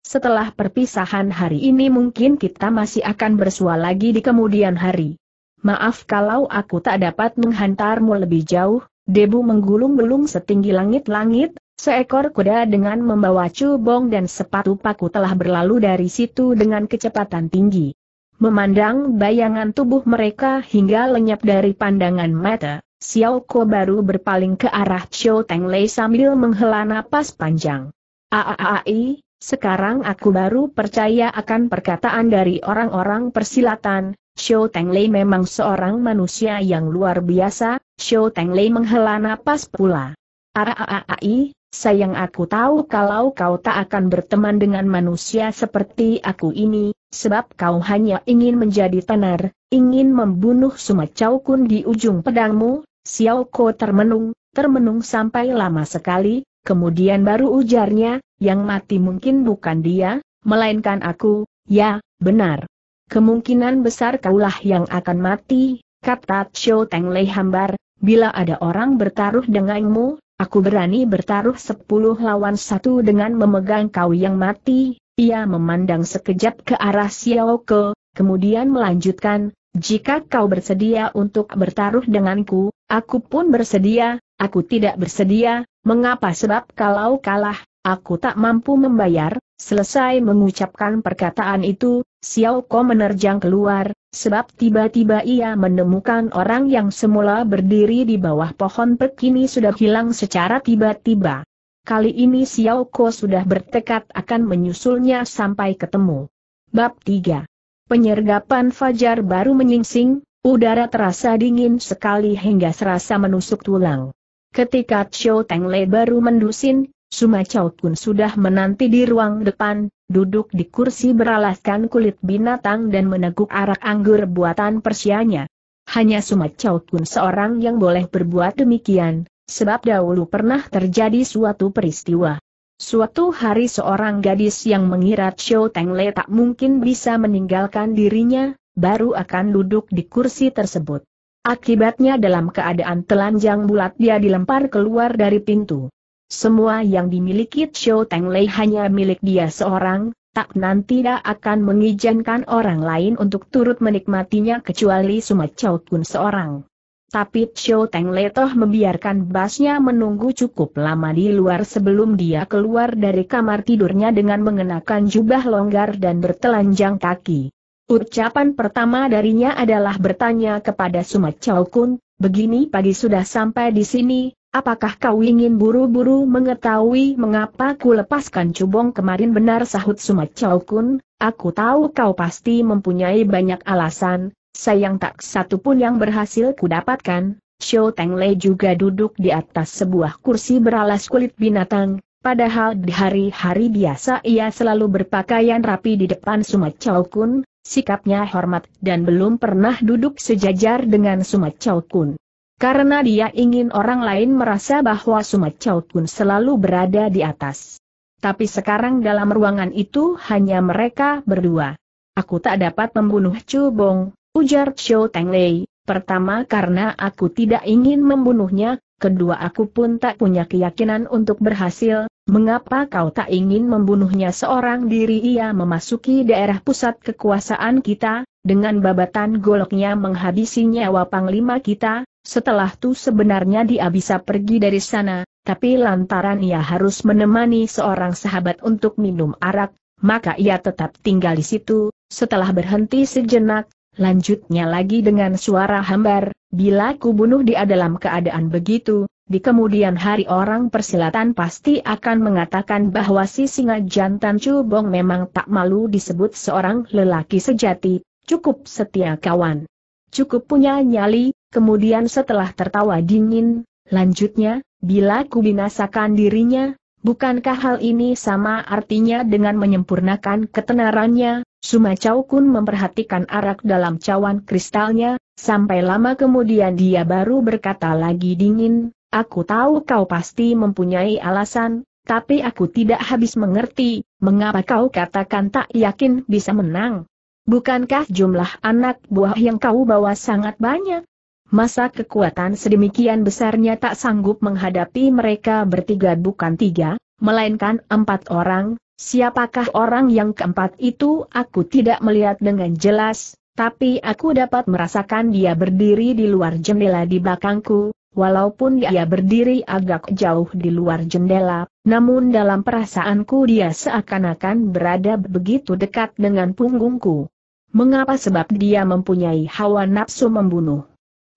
setelah perpisahan hari ini mungkin kita masih akan bersua lagi di kemudian hari. Maaf kalau aku tak dapat menghantarmu lebih jauh, Debu menggulung-gulung setinggi langit-langit, Seekor kuda dengan membawa cubong dan sepatu paku telah berlalu dari situ dengan kecepatan tinggi. Memandang bayangan tubuh mereka hingga lenyap dari pandangan mata, Xiao Ko baru berpaling ke arah Chiu Teng Lei sambil menghela napas panjang. Aaai, sekarang aku baru percaya akan perkataan dari orang-orang persilatan, Xiao Teng Lei memang seorang manusia yang luar biasa, Xiao Teng Lei menghela napas pula. Aaai, sayang aku tahu kalau kau tak akan berteman dengan manusia seperti aku ini, sebab kau hanya ingin menjadi tenar, ingin membunuh Sumacau Kun di ujung pedangmu, Xiao Ko termenung, termenung sampai lama sekali, kemudian baru ujarnya, yang mati mungkin bukan dia, melainkan aku, ya, benar. Kemungkinan besar kaulah yang akan mati, kata Xiao Teng Lei Hambar, bila ada orang bertaruh denganmu, Aku berani bertaruh sepuluh lawan satu dengan memegang kau yang mati, ia memandang sekejap ke arah Xiao Ke, kemudian melanjutkan, jika kau bersedia untuk bertaruh denganku, aku pun bersedia, aku tidak bersedia, mengapa sebab kalau kalah, aku tak mampu membayar, selesai mengucapkan perkataan itu, Xiao Ko menerjang keluar, sebab tiba-tiba ia menemukan orang yang semula berdiri di bawah pohon pek ini sudah hilang secara tiba-tiba. Kali ini Xiao Ko sudah bertekad akan menyusulnya sampai ketemu. Bab 3 Penyergapan fajar baru menyingsing, udara terasa dingin sekali hingga serasa menusuk tulang. Ketika Xiao Teng Le baru mendusin, Suma Chow pun sudah menanti di ruang depan, duduk di kursi beralaskan kulit binatang dan meneguk arak anggur buatan persianya. Hanya Sumat Chow pun seorang yang boleh berbuat demikian, sebab dahulu pernah terjadi suatu peristiwa. Suatu hari seorang gadis yang mengira Teng Le tak mungkin bisa meninggalkan dirinya, baru akan duduk di kursi tersebut. Akibatnya dalam keadaan telanjang bulat dia dilempar keluar dari pintu semua yang dimiliki Xiao Teng Lei hanya milik dia seorang, tak nanti dia akan mengizinkan orang lain untuk turut menikmatinya kecuali Suma Chow Kun seorang. Tapi Xiao Teng Lei toh membiarkan basnya menunggu cukup lama di luar sebelum dia keluar dari kamar tidurnya dengan mengenakan jubah longgar dan bertelanjang kaki. Ucapan pertama darinya adalah bertanya kepada Suma Chow Kun, begini pagi sudah sampai di sini, Apakah kau ingin buru-buru mengetahui mengapa ku lepaskan cubong kemarin benar sahut Sumat Kun, aku tahu kau pasti mempunyai banyak alasan, sayang tak satu pun yang berhasil ku dapatkan. Xiao Tengle juga duduk di atas sebuah kursi beralas kulit binatang, padahal di hari-hari biasa ia selalu berpakaian rapi di depan Sumat Kun, sikapnya hormat dan belum pernah duduk sejajar dengan Sumat Kun. Karena dia ingin orang lain merasa bahwa Sumat Chow pun selalu berada di atas. Tapi sekarang dalam ruangan itu hanya mereka berdua. Aku tak dapat membunuh Chu Bong, ujar Chou Xiao Lei. pertama karena aku tidak ingin membunuhnya, kedua aku pun tak punya keyakinan untuk berhasil, Mengapa kau tak ingin membunuhnya seorang diri ia memasuki daerah pusat kekuasaan kita, dengan babatan goloknya menghabisi nyawa panglima kita, setelah itu sebenarnya dia bisa pergi dari sana, tapi lantaran ia harus menemani seorang sahabat untuk minum arak, maka ia tetap tinggal di situ, setelah berhenti sejenak, lanjutnya lagi dengan suara hambar, bila ku bunuh dia dalam keadaan begitu, di kemudian hari orang persilatan pasti akan mengatakan bahwa si singa jantan cubong memang tak malu disebut seorang lelaki sejati, cukup setia kawan. Cukup punya nyali, Kemudian setelah tertawa dingin, lanjutnya, bila ku binasakan dirinya, bukankah hal ini sama artinya dengan menyempurnakan ketenarannya, Sumacau Kun memperhatikan arak dalam cawan kristalnya, sampai lama kemudian dia baru berkata lagi dingin, aku tahu kau pasti mempunyai alasan, tapi aku tidak habis mengerti, mengapa kau katakan tak yakin bisa menang. Bukankah jumlah anak buah yang kau bawa sangat banyak? Masa kekuatan sedemikian besarnya tak sanggup menghadapi mereka bertiga bukan tiga, melainkan empat orang, siapakah orang yang keempat itu aku tidak melihat dengan jelas, tapi aku dapat merasakan dia berdiri di luar jendela di belakangku, walaupun dia berdiri agak jauh di luar jendela, namun dalam perasaanku dia seakan-akan berada begitu dekat dengan punggungku. Mengapa sebab dia mempunyai hawa nafsu membunuh?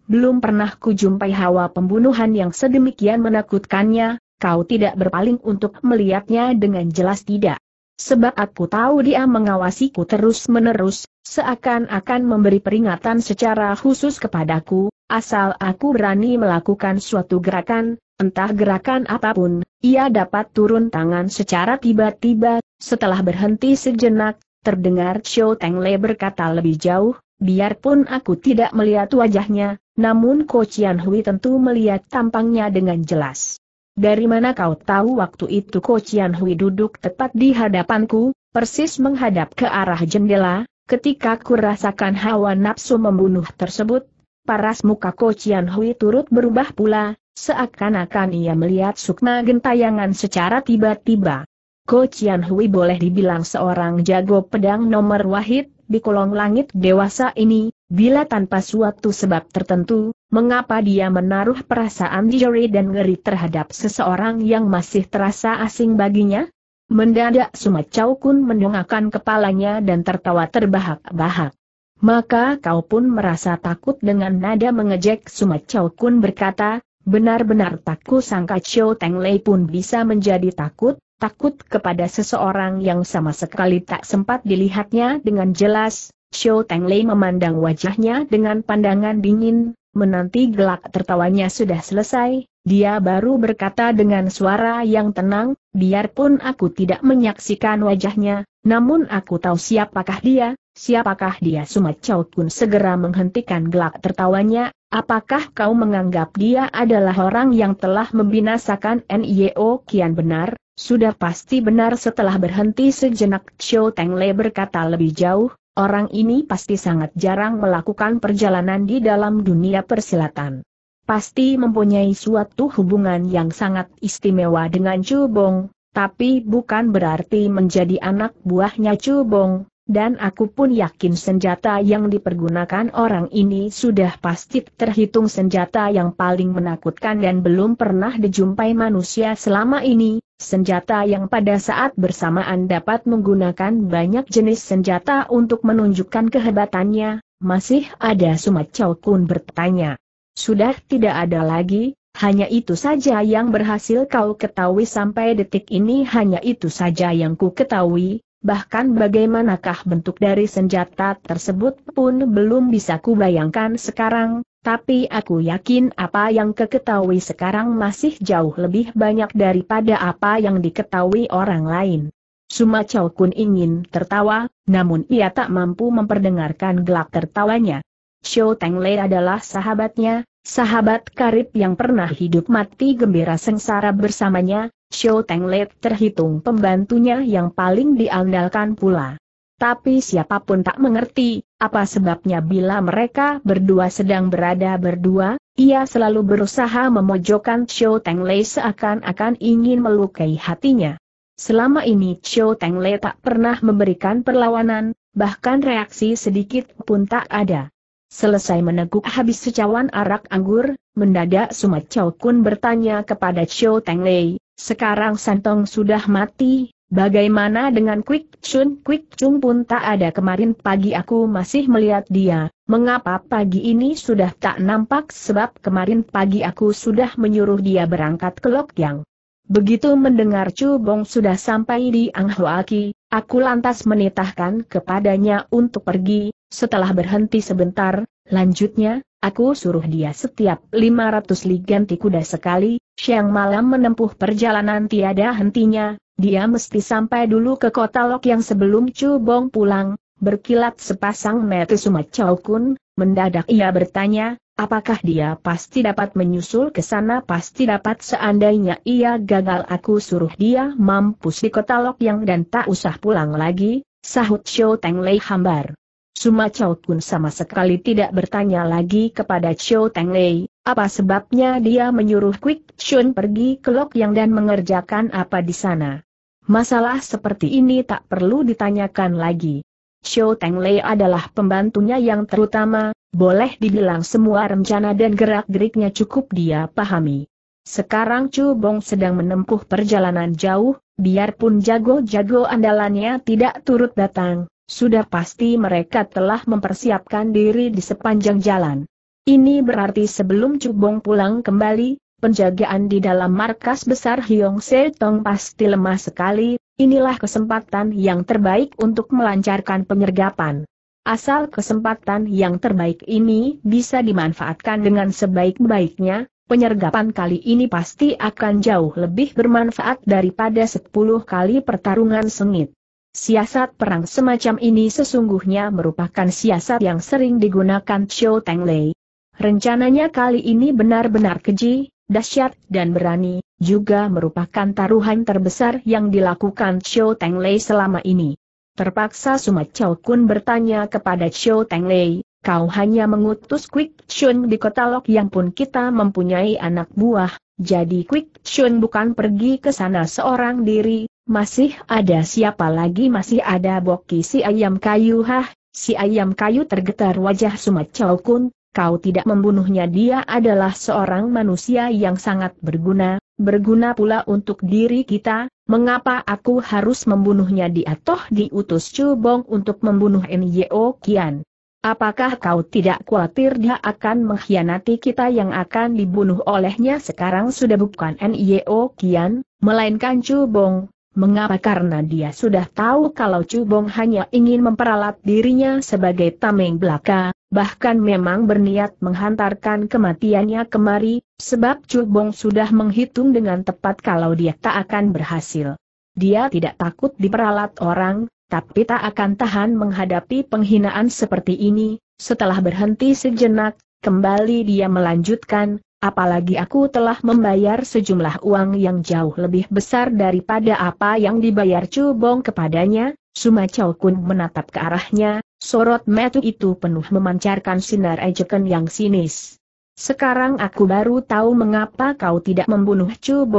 belum pernah kujumpai hawa pembunuhan yang sedemikian menakutkannya, kau tidak berpaling untuk melihatnya dengan jelas tidak. Sebab aku tahu dia mengawasiku terus-menerus, seakan-akan memberi peringatan secara khusus kepadaku, asal aku berani melakukan suatu gerakan, entah gerakan apapun, ia dapat turun tangan secara tiba-tiba, setelah berhenti sejenak, terdengar Xiao Le berkata lebih jauh, Biarpun aku tidak melihat wajahnya, namun Ko Chian Hui tentu melihat tampangnya dengan jelas. Dari mana kau tahu waktu itu Ko Chian Hui duduk tepat di hadapanku, persis menghadap ke arah jendela, ketika ku rasakan hawa nafsu membunuh tersebut, paras muka Ko Chian Hui turut berubah pula, seakan-akan ia melihat sukma gentayangan secara tiba-tiba. Ko Chian Hui boleh dibilang seorang jago pedang nomor wahid, di kolong langit dewasa ini, bila tanpa suatu sebab tertentu, mengapa dia menaruh perasaan jeri dan ngeri terhadap seseorang yang masih terasa asing baginya? Mendadak Chau Kun mendongakkan kepalanya dan tertawa terbahak-bahak. Maka kau pun merasa takut dengan nada mengejek Chau Kun berkata, benar-benar takut sangka Xiao Teng Lei pun bisa menjadi takut, takut kepada seseorang yang sama sekali tak sempat dilihatnya dengan jelas, Xiao Lei memandang wajahnya dengan pandangan dingin, menanti gelak tertawanya sudah selesai, dia baru berkata dengan suara yang tenang, biarpun aku tidak menyaksikan wajahnya, namun aku tahu siapakah dia, siapakah dia Sumat Chow Kun segera menghentikan gelak tertawanya, apakah kau menganggap dia adalah orang yang telah membinasakan NIO Kian benar? Sudah pasti benar setelah berhenti sejenak Xiao Tengle berkata lebih jauh, orang ini pasti sangat jarang melakukan perjalanan di dalam dunia persilatan. Pasti mempunyai suatu hubungan yang sangat istimewa dengan Chu Bong, tapi bukan berarti menjadi anak buahnya Chu Bong, dan aku pun yakin senjata yang dipergunakan orang ini sudah pasti terhitung senjata yang paling menakutkan dan belum pernah dijumpai manusia selama ini, senjata yang pada saat bersamaan dapat menggunakan banyak jenis senjata untuk menunjukkan kehebatannya, masih ada Sumat Chow Kun bertanya. Sudah tidak ada lagi, hanya itu saja yang berhasil kau ketahui sampai detik ini hanya itu saja yang ku ketahui, bahkan bagaimanakah bentuk dari senjata tersebut pun belum bisa kubayangkan sekarang, tapi aku yakin apa yang keketahui sekarang masih jauh lebih banyak daripada apa yang diketahui orang lain. Suma Chow Kun ingin tertawa, namun ia tak mampu memperdengarkan gelak tertawanya. Xiao Teng Lei adalah sahabatnya, sahabat karib yang pernah hidup mati gembira sengsara bersamanya, Xiao Tenglet terhitung pembantunya yang paling diandalkan pula. Tapi siapapun tak mengerti, apa sebabnya bila mereka berdua sedang berada berdua, ia selalu berusaha memojokkan Xiao Tengle seakan-akan ingin melukai hatinya. Selama ini Xiao Tengle tak pernah memberikan perlawanan, bahkan reaksi sedikit pun tak ada. Selesai meneguk habis secawan arak anggur, mendadak Sumat Chow Kun bertanya kepada Chow Teng Lei, sekarang Santong sudah mati, bagaimana dengan Quick Chun? Quick Chun pun tak ada kemarin pagi aku masih melihat dia, mengapa pagi ini sudah tak nampak sebab kemarin pagi aku sudah menyuruh dia berangkat ke Lok Yang. Begitu mendengar Chu Bong sudah sampai di Ang Hoa Ki, aku lantas menitahkan kepadanya untuk pergi, setelah berhenti sebentar, lanjutnya, aku suruh dia setiap 500 li ganti kuda sekali, siang malam menempuh perjalanan tiada hentinya, dia mesti sampai dulu ke kota Lok yang sebelum Chu Bong pulang, berkilat sepasang mata Chow Kun, mendadak ia bertanya, apakah dia pasti dapat menyusul ke sana pasti dapat seandainya ia gagal aku suruh dia mampus di kota Lok yang dan tak usah pulang lagi, sahut Xiao Teng Lei hambar. Suma Chow Kun sama sekali tidak bertanya lagi kepada Chow Teng Lei, apa sebabnya dia menyuruh Quick Chun pergi ke Lok Yang dan mengerjakan apa di sana. Masalah seperti ini tak perlu ditanyakan lagi. Chow Teng Lei adalah pembantunya yang terutama, boleh dibilang semua rencana dan gerak-geriknya cukup dia pahami. Sekarang Chu Bong sedang menempuh perjalanan jauh, biarpun jago-jago andalannya tidak turut datang, sudah pasti mereka telah mempersiapkan diri di sepanjang jalan. Ini berarti sebelum Cubong pulang kembali, penjagaan di dalam markas besar Hyong Se Tong pasti lemah sekali, inilah kesempatan yang terbaik untuk melancarkan penyergapan. Asal kesempatan yang terbaik ini bisa dimanfaatkan dengan sebaik-baiknya, penyergapan kali ini pasti akan jauh lebih bermanfaat daripada 10 kali pertarungan sengit. Siasat perang semacam ini sesungguhnya merupakan siasat yang sering digunakan Xiao Teng Lei. Rencananya kali ini benar-benar keji, dahsyat dan berani, juga merupakan taruhan terbesar yang dilakukan Xiao Teng Lei selama ini. Terpaksa Sumat Chow Kun bertanya kepada Xiao Teng Lei, kau hanya mengutus Quick Chun di kota Lok yang pun kita mempunyai anak buah, jadi Quick Chun bukan pergi ke sana seorang diri, masih ada siapa lagi masih ada boki si ayam kayu hah, si ayam kayu tergetar wajah Sumat caukun. kau tidak membunuhnya dia adalah seorang manusia yang sangat berguna, berguna pula untuk diri kita, mengapa aku harus membunuhnya dia toh diutus cubong untuk membunuh Nyo Kian. Apakah kau tidak khawatir dia akan mengkhianati kita yang akan dibunuh olehnya sekarang sudah bukan Nyo Kian, melainkan cubong? Mengapa? Karena dia sudah tahu kalau Cubong hanya ingin memperalat dirinya sebagai tameng belaka, bahkan memang berniat menghantarkan kematiannya kemari, sebab Cubong sudah menghitung dengan tepat kalau dia tak akan berhasil. Dia tidak takut diperalat orang, tapi tak akan tahan menghadapi penghinaan seperti ini. Setelah berhenti sejenak, kembali dia melanjutkan, Apalagi aku telah membayar sejumlah uang yang jauh lebih besar daripada apa yang dibayar Cubong kepadanya, Suma Chow Kun menatap ke arahnya, sorot metu itu penuh memancarkan sinar ejekan yang sinis. Sekarang aku baru tahu mengapa kau tidak membunuh Chu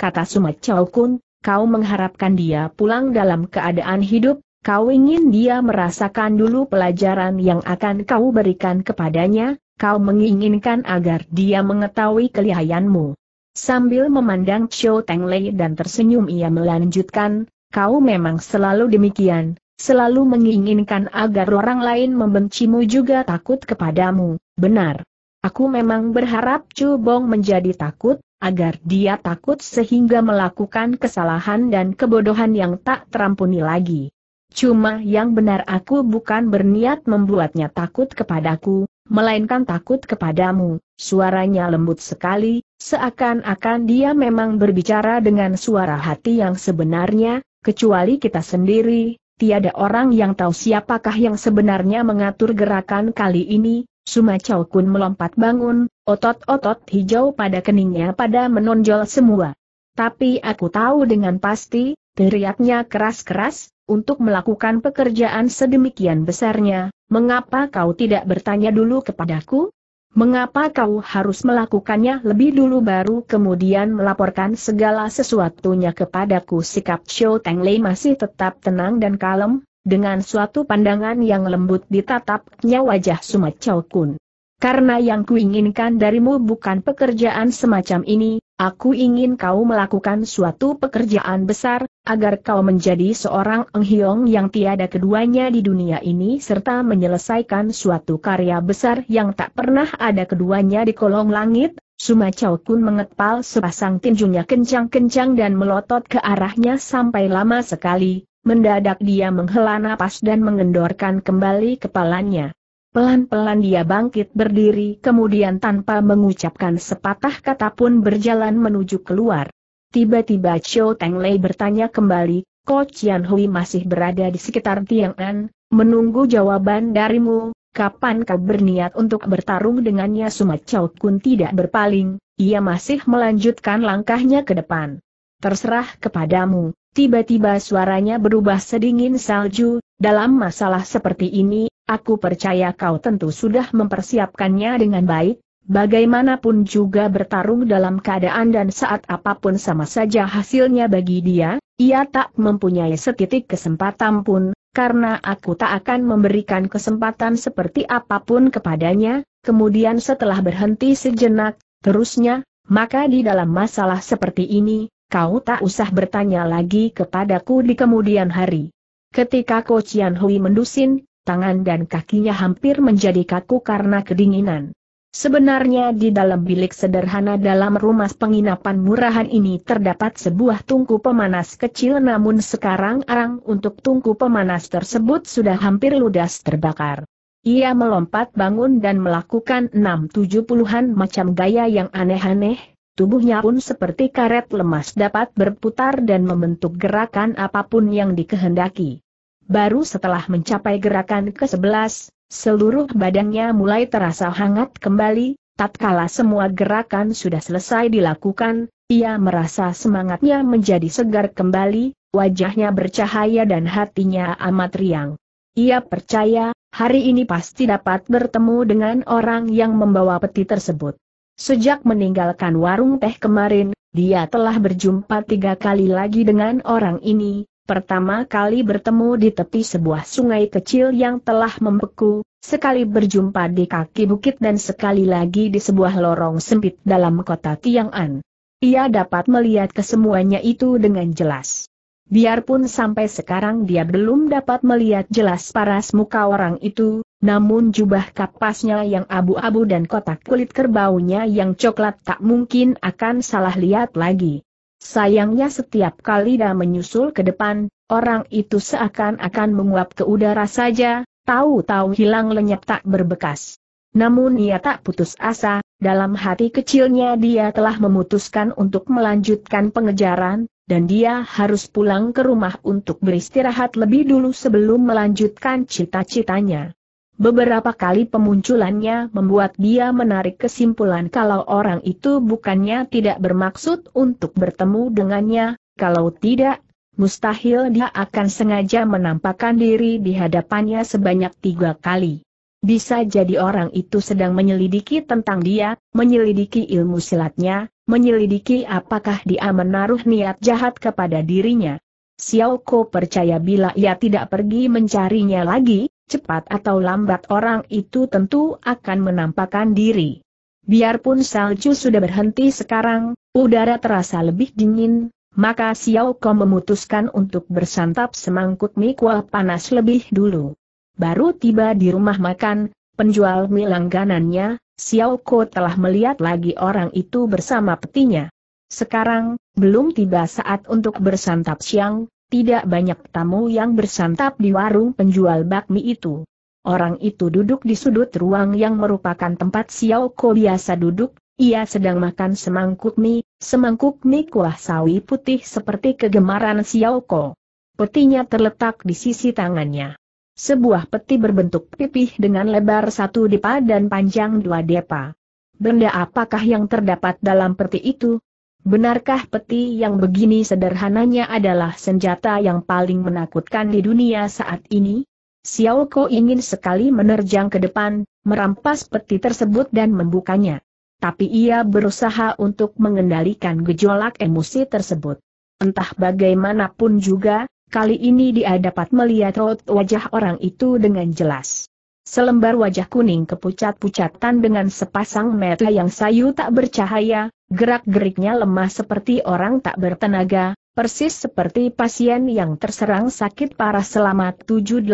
kata Suma Chow Kun, kau mengharapkan dia pulang dalam keadaan hidup, kau ingin dia merasakan dulu pelajaran yang akan kau berikan kepadanya, kau menginginkan agar dia mengetahui kelihayanmu. Sambil memandang Cho Teng Lei dan tersenyum ia melanjutkan, kau memang selalu demikian, selalu menginginkan agar orang lain membencimu juga takut kepadamu, benar. Aku memang berharap Chu Bong menjadi takut, agar dia takut sehingga melakukan kesalahan dan kebodohan yang tak terampuni lagi. Cuma yang benar aku bukan berniat membuatnya takut kepadaku, melainkan takut kepadamu. Suaranya lembut sekali, seakan-akan dia memang berbicara dengan suara hati yang sebenarnya, kecuali kita sendiri, tiada orang yang tahu siapakah yang sebenarnya mengatur gerakan kali ini. Suma Chow Kun melompat bangun, otot-otot hijau pada keningnya pada menonjol semua. Tapi aku tahu dengan pasti, teriaknya keras-keras, untuk melakukan pekerjaan sedemikian besarnya, mengapa kau tidak bertanya dulu kepadaku? Mengapa kau harus melakukannya lebih dulu baru kemudian melaporkan segala sesuatunya kepadaku sikap Xiao Lei masih tetap tenang dan kalem, dengan suatu pandangan yang lembut ditatapnya wajah Sumat Chow Kun. Karena yang kuinginkan darimu bukan pekerjaan semacam ini, aku ingin kau melakukan suatu pekerjaan besar, agar kau menjadi seorang enghiong yang tiada keduanya di dunia ini serta menyelesaikan suatu karya besar yang tak pernah ada keduanya di kolong langit, Chow Kun mengepal sepasang tinjunya kencang-kencang dan melotot ke arahnya sampai lama sekali, mendadak dia menghela napas dan mengendorkan kembali kepalanya. Pelan-pelan dia bangkit berdiri kemudian tanpa mengucapkan sepatah kata pun berjalan menuju keluar. Tiba-tiba Chou Teng Lei bertanya kembali, Ko Chian Hui masih berada di sekitar tiang An, menunggu jawaban darimu, kapan kau berniat untuk bertarung dengannya Suma Chou Kun tidak berpaling, ia masih melanjutkan langkahnya ke depan. Terserah kepadamu, tiba-tiba suaranya berubah sedingin salju, dalam masalah seperti ini, aku percaya kau tentu sudah mempersiapkannya dengan baik, bagaimanapun juga bertarung dalam keadaan dan saat apapun sama saja hasilnya bagi dia, ia tak mempunyai setitik kesempatan pun, karena aku tak akan memberikan kesempatan seperti apapun kepadanya, kemudian setelah berhenti sejenak, terusnya, maka di dalam masalah seperti ini, kau tak usah bertanya lagi kepadaku di kemudian hari. Ketika Ko Chian Hui mendusin, tangan dan kakinya hampir menjadi kaku karena kedinginan. Sebenarnya di dalam bilik sederhana dalam rumah penginapan murahan ini terdapat sebuah tungku pemanas kecil namun sekarang arang untuk tungku pemanas tersebut sudah hampir ludas terbakar. Ia melompat bangun dan melakukan enam tujuh puluhan macam gaya yang aneh-aneh, tubuhnya pun seperti karet lemas dapat berputar dan membentuk gerakan apapun yang dikehendaki. Baru setelah mencapai gerakan ke-11, seluruh badannya mulai terasa hangat kembali, tatkala semua gerakan sudah selesai dilakukan, ia merasa semangatnya menjadi segar kembali, wajahnya bercahaya dan hatinya amat riang. Ia percaya, hari ini pasti dapat bertemu dengan orang yang membawa peti tersebut. Sejak meninggalkan warung teh kemarin, dia telah berjumpa tiga kali lagi dengan orang ini, pertama kali bertemu di tepi sebuah sungai kecil yang telah membeku, sekali berjumpa di kaki bukit dan sekali lagi di sebuah lorong sempit dalam kota Tiang'an. Ia dapat melihat kesemuanya itu dengan jelas. Biarpun sampai sekarang dia belum dapat melihat jelas paras muka orang itu, namun jubah kapasnya yang abu-abu dan kotak kulit kerbaunya yang coklat tak mungkin akan salah lihat lagi. Sayangnya setiap kali dia menyusul ke depan, orang itu seakan-akan menguap ke udara saja, tahu-tahu hilang lenyap tak berbekas. Namun ia tak putus asa, dalam hati kecilnya dia telah memutuskan untuk melanjutkan pengejaran, dan dia harus pulang ke rumah untuk beristirahat lebih dulu sebelum melanjutkan cita-citanya. Beberapa kali pemunculannya membuat dia menarik kesimpulan kalau orang itu bukannya tidak bermaksud untuk bertemu dengannya, kalau tidak, mustahil dia akan sengaja menampakkan diri di hadapannya sebanyak tiga kali. Bisa jadi orang itu sedang menyelidiki tentang dia, menyelidiki ilmu silatnya, menyelidiki apakah dia menaruh niat jahat kepada dirinya. Xiao Ko percaya bila ia tidak pergi mencarinya lagi, cepat atau lambat orang itu tentu akan menampakkan diri. Biarpun salju sudah berhenti sekarang, udara terasa lebih dingin, maka Xiao Ko memutuskan untuk bersantap semangkuk mie kuah panas lebih dulu. Baru tiba di rumah makan, penjual mie langganannya, Xiao Ko telah melihat lagi orang itu bersama petinya. Sekarang, belum tiba saat untuk bersantap siang, tidak banyak tamu yang bersantap di warung penjual bakmi itu. Orang itu duduk di sudut ruang yang merupakan tempat Xiao Ko biasa duduk, ia sedang makan semangkuk mie, semangkuk mie kuah sawi putih seperti kegemaran Xiao Ko. Petinya terletak di sisi tangannya. Sebuah peti berbentuk pipih dengan lebar satu depa dan panjang dua depa. Benda apakah yang terdapat dalam peti itu? Benarkah peti yang begini sederhananya adalah senjata yang paling menakutkan di dunia saat ini? Xiao Ko ingin sekali menerjang ke depan, merampas peti tersebut dan membukanya. Tapi ia berusaha untuk mengendalikan gejolak emosi tersebut. Entah bagaimanapun juga, Kali ini dia dapat melihat raut wajah orang itu dengan jelas. Selembar wajah kuning kepucat-pucatan dengan sepasang mata yang sayu tak bercahaya, gerak-geriknya lemah seperti orang tak bertenaga, persis seperti pasien yang terserang sakit parah selama 7-18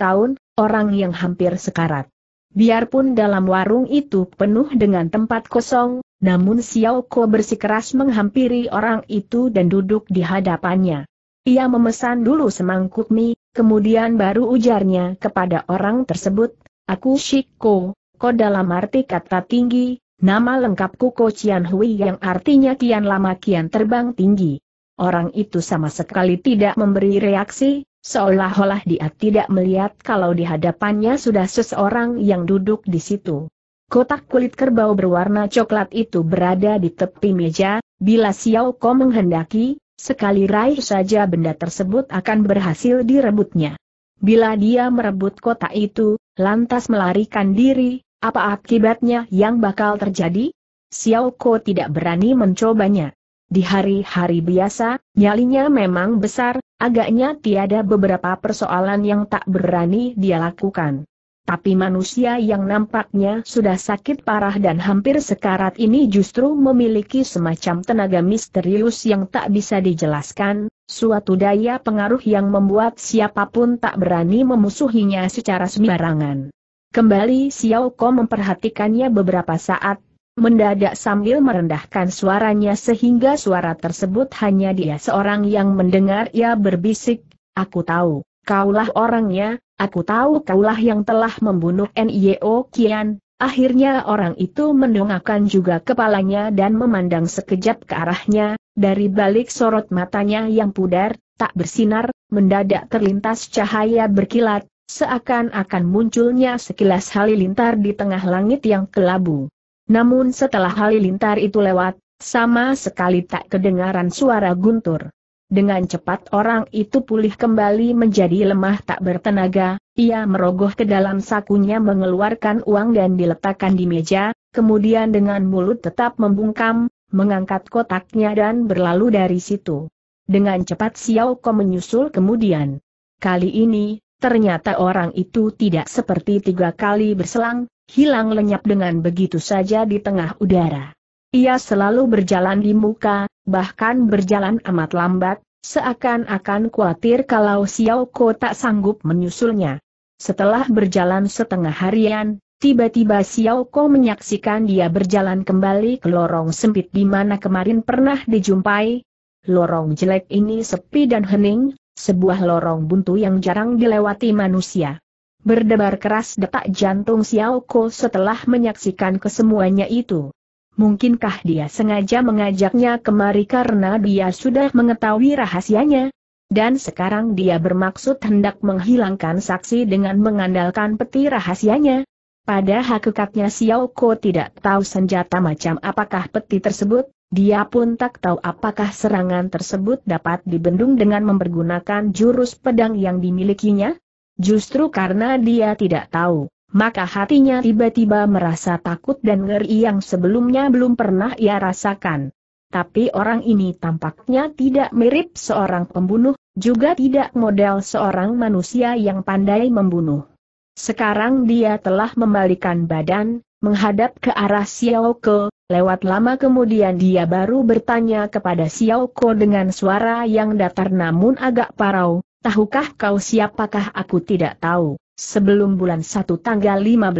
tahun, orang yang hampir sekarat. Biarpun dalam warung itu penuh dengan tempat kosong, namun Xiao Ko bersikeras menghampiri orang itu dan duduk di hadapannya. Ia memesan dulu semangkuk mie, kemudian baru ujarnya kepada orang tersebut, Aku Shiko, ko dalam arti kata tinggi, nama lengkapku Ko Cian Hui yang artinya kian lama kian terbang tinggi. Orang itu sama sekali tidak memberi reaksi, seolah-olah dia tidak melihat kalau di hadapannya sudah seseorang yang duduk di situ. Kotak kulit kerbau berwarna coklat itu berada di tepi meja, bila Xiao Ko menghendaki, Sekali raih saja benda tersebut akan berhasil direbutnya. Bila dia merebut kota itu, lantas melarikan diri, apa akibatnya yang bakal terjadi? Xiao Ko tidak berani mencobanya. Di hari-hari biasa, nyalinya memang besar, agaknya tiada beberapa persoalan yang tak berani dia lakukan. Tapi manusia yang nampaknya sudah sakit parah dan hampir sekarat ini justru memiliki semacam tenaga misterius yang tak bisa dijelaskan, suatu daya pengaruh yang membuat siapapun tak berani memusuhinya secara sembarangan. Kembali Xiao Ko memperhatikannya beberapa saat, mendadak sambil merendahkan suaranya sehingga suara tersebut hanya dia seorang yang mendengar ia berbisik, Aku tahu, kaulah orangnya, Aku tahu kaulah yang telah membunuh N.I.O. Kian, Akhirnya orang itu mendongakkan juga kepalanya dan memandang sekejap ke arahnya, dari balik sorot matanya yang pudar, tak bersinar, mendadak terlintas cahaya berkilat, seakan-akan munculnya sekilas halilintar di tengah langit yang kelabu. Namun setelah halilintar itu lewat, sama sekali tak kedengaran suara guntur. Dengan cepat orang itu pulih kembali menjadi lemah tak bertenaga, ia merogoh ke dalam sakunya mengeluarkan uang dan diletakkan di meja, kemudian dengan mulut tetap membungkam, mengangkat kotaknya dan berlalu dari situ. Dengan cepat Xiao Ko menyusul kemudian. Kali ini, ternyata orang itu tidak seperti tiga kali berselang, hilang lenyap dengan begitu saja di tengah udara. Ia selalu berjalan di muka, bahkan berjalan amat lambat, seakan-akan khawatir kalau Xiao Ko tak sanggup menyusulnya. Setelah berjalan setengah harian, tiba-tiba Xiao Ko menyaksikan dia berjalan kembali ke lorong sempit di mana kemarin pernah dijumpai. Lorong jelek ini sepi dan hening, sebuah lorong buntu yang jarang dilewati manusia. Berdebar keras detak jantung Xiao Ko setelah menyaksikan kesemuanya itu mungkinkah dia sengaja mengajaknya kemari karena dia sudah mengetahui rahasianya? Dan sekarang dia bermaksud hendak menghilangkan saksi dengan mengandalkan peti rahasianya. Pada hakikatnya Xiao Ko tidak tahu senjata macam apakah peti tersebut, dia pun tak tahu apakah serangan tersebut dapat dibendung dengan mempergunakan jurus pedang yang dimilikinya. Justru karena dia tidak tahu, maka hatinya tiba-tiba merasa takut dan ngeri yang sebelumnya belum pernah ia rasakan. Tapi orang ini tampaknya tidak mirip seorang pembunuh, juga tidak model seorang manusia yang pandai membunuh. Sekarang dia telah membalikan badan, menghadap ke arah Xiao Ke, lewat lama kemudian dia baru bertanya kepada Xiao Ke dengan suara yang datar namun agak parau, tahukah kau siapakah aku tidak tahu. Sebelum bulan 1 tanggal 15,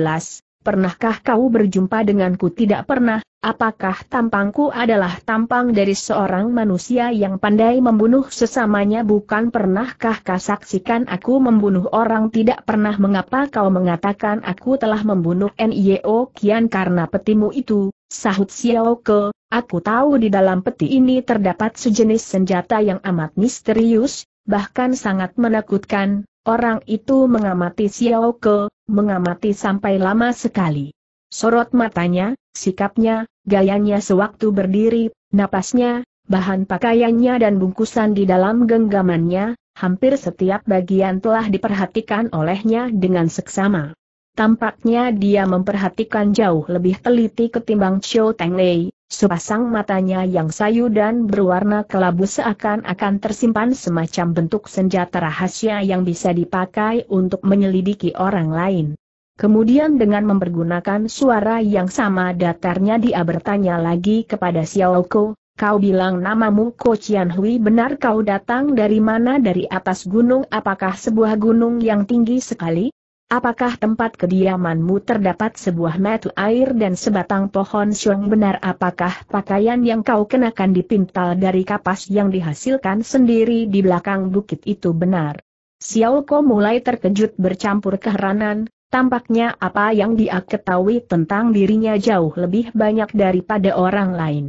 pernahkah kau berjumpa denganku tidak pernah, apakah tampangku adalah tampang dari seorang manusia yang pandai membunuh sesamanya bukan pernahkah kau saksikan aku membunuh orang tidak pernah mengapa kau mengatakan aku telah membunuh N.I.O. Kian karena petimu itu, sahut Xiao Ke, aku tahu di dalam peti ini terdapat sejenis senjata yang amat misterius, bahkan sangat menakutkan, Orang itu mengamati Xiao Ke, mengamati sampai lama sekali. Sorot matanya, sikapnya, gayanya sewaktu berdiri, napasnya, bahan pakaiannya dan bungkusan di dalam genggamannya, hampir setiap bagian telah diperhatikan olehnya dengan seksama. Tampaknya dia memperhatikan jauh lebih teliti ketimbang Xiao Teng Lei, Sepasang matanya yang sayu dan berwarna kelabu seakan-akan tersimpan semacam bentuk senjata rahasia yang bisa dipakai untuk menyelidiki orang lain. Kemudian dengan mempergunakan suara yang sama datarnya dia bertanya lagi kepada Xiaoko, kau bilang namamu Ko Chian Hui benar kau datang dari mana dari atas gunung apakah sebuah gunung yang tinggi sekali? Apakah tempat kediamanmu terdapat sebuah metu air dan sebatang pohon siung benar apakah pakaian yang kau kenakan dipintal dari kapas yang dihasilkan sendiri di belakang bukit itu benar? Xiao Ko mulai terkejut bercampur keheranan, tampaknya apa yang dia ketahui tentang dirinya jauh lebih banyak daripada orang lain.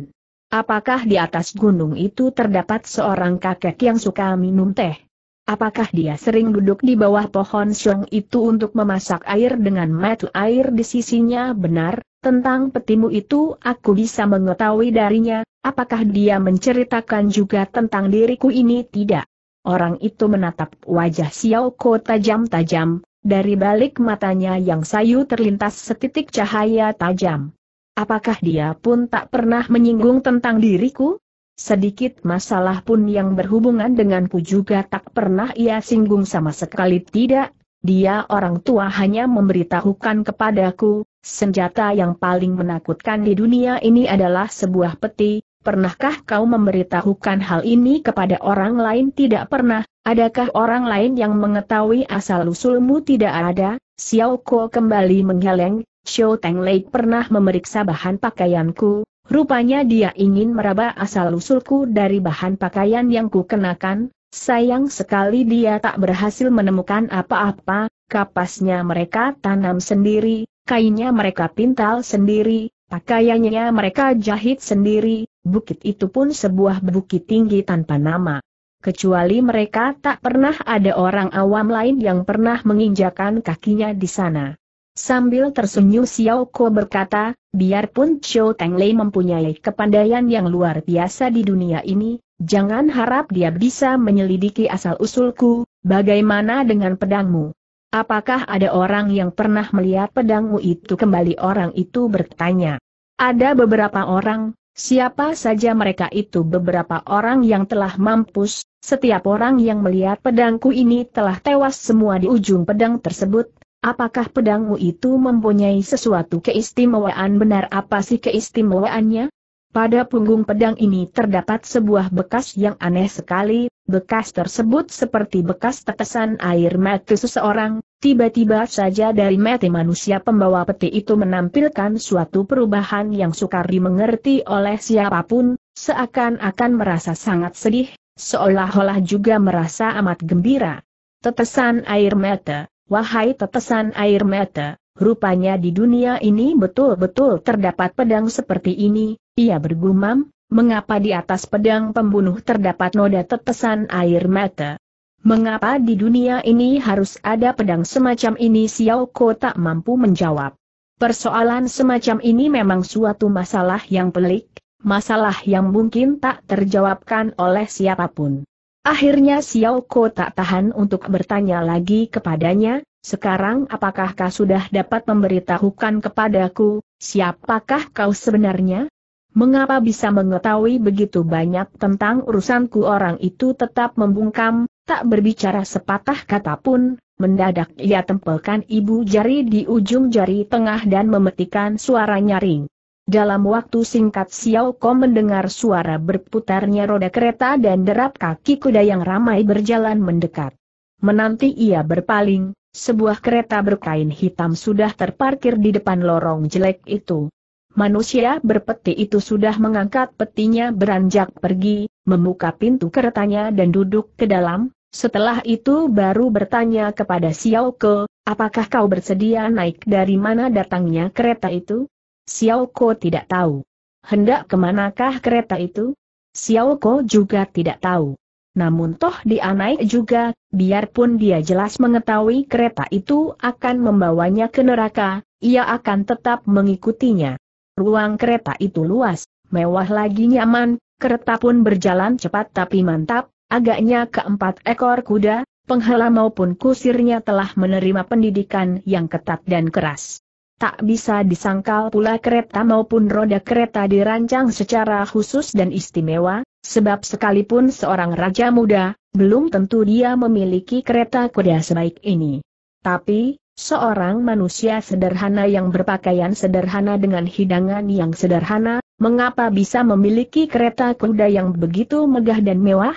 Apakah di atas gunung itu terdapat seorang kakek yang suka minum teh? Apakah dia sering duduk di bawah pohon siung itu untuk memasak air dengan metu air di sisinya benar? Tentang petimu itu aku bisa mengetahui darinya, apakah dia menceritakan juga tentang diriku ini tidak? Orang itu menatap wajah Xiao Ko tajam-tajam, dari balik matanya yang sayu terlintas setitik cahaya tajam. Apakah dia pun tak pernah menyinggung tentang diriku? Sedikit masalah pun yang berhubungan denganku juga tak pernah ia singgung sama sekali tidak, dia orang tua hanya memberitahukan kepadaku, senjata yang paling menakutkan di dunia ini adalah sebuah peti, pernahkah kau memberitahukan hal ini kepada orang lain tidak pernah, adakah orang lain yang mengetahui asal-usulmu tidak ada, Xiao Ko kembali menggeleng, Xiao Teng Lei pernah memeriksa bahan pakaianku, Rupanya dia ingin meraba asal-usulku dari bahan pakaian yang kukenakan, sayang sekali dia tak berhasil menemukan apa-apa, kapasnya mereka tanam sendiri, kainnya mereka pintal sendiri, pakaiannya mereka jahit sendiri, bukit itu pun sebuah bukit tinggi tanpa nama. Kecuali mereka tak pernah ada orang awam lain yang pernah menginjakan kakinya di sana. Sambil tersenyum Xiao Ko berkata, biarpun Xiao Teng Lei mempunyai kepandaian yang luar biasa di dunia ini, jangan harap dia bisa menyelidiki asal-usulku, bagaimana dengan pedangmu? Apakah ada orang yang pernah melihat pedangmu itu kembali orang itu bertanya. Ada beberapa orang, siapa saja mereka itu beberapa orang yang telah mampus, setiap orang yang melihat pedangku ini telah tewas semua di ujung pedang tersebut, Apakah pedangmu itu mempunyai sesuatu keistimewaan benar apa sih keistimewaannya? Pada punggung pedang ini terdapat sebuah bekas yang aneh sekali, bekas tersebut seperti bekas tetesan air mati seseorang, tiba-tiba saja dari mati manusia pembawa peti itu menampilkan suatu perubahan yang sukar dimengerti oleh siapapun, seakan-akan merasa sangat sedih, seolah-olah juga merasa amat gembira. Tetesan air mata Wahai tetesan air mata, rupanya di dunia ini betul-betul terdapat pedang seperti ini, ia bergumam, mengapa di atas pedang pembunuh terdapat noda tetesan air mata? Mengapa di dunia ini harus ada pedang semacam ini Xiao Ko tak mampu menjawab. Persoalan semacam ini memang suatu masalah yang pelik, masalah yang mungkin tak terjawabkan oleh siapapun. Akhirnya Xiao Ko tak tahan untuk bertanya lagi kepadanya, sekarang apakah kau sudah dapat memberitahukan kepadaku, siapakah kau sebenarnya? Mengapa bisa mengetahui begitu banyak tentang urusanku orang itu tetap membungkam, tak berbicara sepatah kata pun, mendadak ia tempelkan ibu jari di ujung jari tengah dan memetikan suara nyaring. Dalam waktu singkat Xiao Ko mendengar suara berputarnya roda kereta dan derap kaki kuda yang ramai berjalan mendekat. Menanti ia berpaling, sebuah kereta berkain hitam sudah terparkir di depan lorong jelek itu. Manusia berpeti itu sudah mengangkat petinya beranjak pergi, membuka pintu keretanya dan duduk ke dalam, setelah itu baru bertanya kepada Xiao Ke, apakah kau bersedia naik dari mana datangnya kereta itu? Xiao Ko tidak tahu. Hendak kemanakah kereta itu? Xiao Ko juga tidak tahu. Namun toh dia naik juga, biarpun dia jelas mengetahui kereta itu akan membawanya ke neraka, ia akan tetap mengikutinya. Ruang kereta itu luas, mewah lagi nyaman, kereta pun berjalan cepat tapi mantap, agaknya keempat ekor kuda, penghela maupun kusirnya telah menerima pendidikan yang ketat dan keras. Tak bisa disangkal pula kereta maupun roda kereta dirancang secara khusus dan istimewa, sebab sekalipun seorang raja muda, belum tentu dia memiliki kereta kuda sebaik ini. Tapi, seorang manusia sederhana yang berpakaian sederhana dengan hidangan yang sederhana, mengapa bisa memiliki kereta kuda yang begitu megah dan mewah?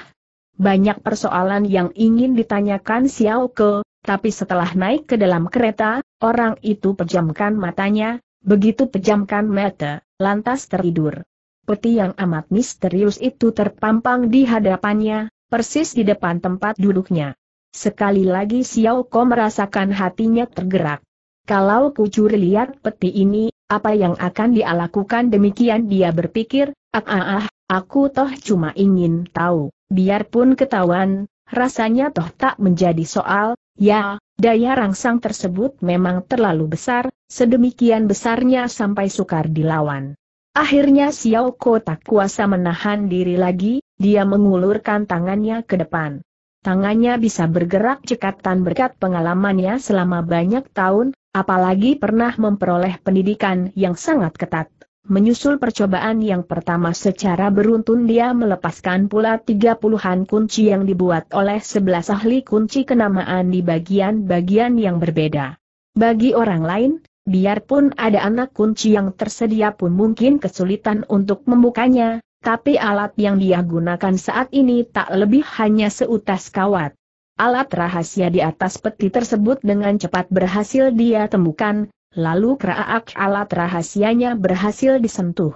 Banyak persoalan yang ingin ditanyakan Xiao Ke, tapi setelah naik ke dalam kereta, orang itu pejamkan matanya, begitu pejamkan mata, lantas tertidur. Peti yang amat misterius itu terpampang di hadapannya, persis di depan tempat duduknya. Sekali lagi Xiao Ko merasakan hatinya tergerak. Kalau kucuri lihat peti ini, apa yang akan dia lakukan demikian dia berpikir, ah ah ah, aku toh cuma ingin tahu, biarpun ketahuan, rasanya toh tak menjadi soal, Ya, daya rangsang tersebut memang terlalu besar, sedemikian besarnya sampai sukar dilawan. Akhirnya Xiao Ko tak kuasa menahan diri lagi, dia mengulurkan tangannya ke depan. Tangannya bisa bergerak cekatan berkat pengalamannya selama banyak tahun, apalagi pernah memperoleh pendidikan yang sangat ketat. Menyusul percobaan yang pertama secara beruntun dia melepaskan pula tiga puluhan kunci yang dibuat oleh sebelas ahli kunci kenamaan di bagian-bagian yang berbeda. Bagi orang lain, biarpun ada anak kunci yang tersedia pun mungkin kesulitan untuk membukanya, tapi alat yang dia gunakan saat ini tak lebih hanya seutas kawat. Alat rahasia di atas peti tersebut dengan cepat berhasil dia temukan, Lalu keraak alat rahasianya berhasil disentuh.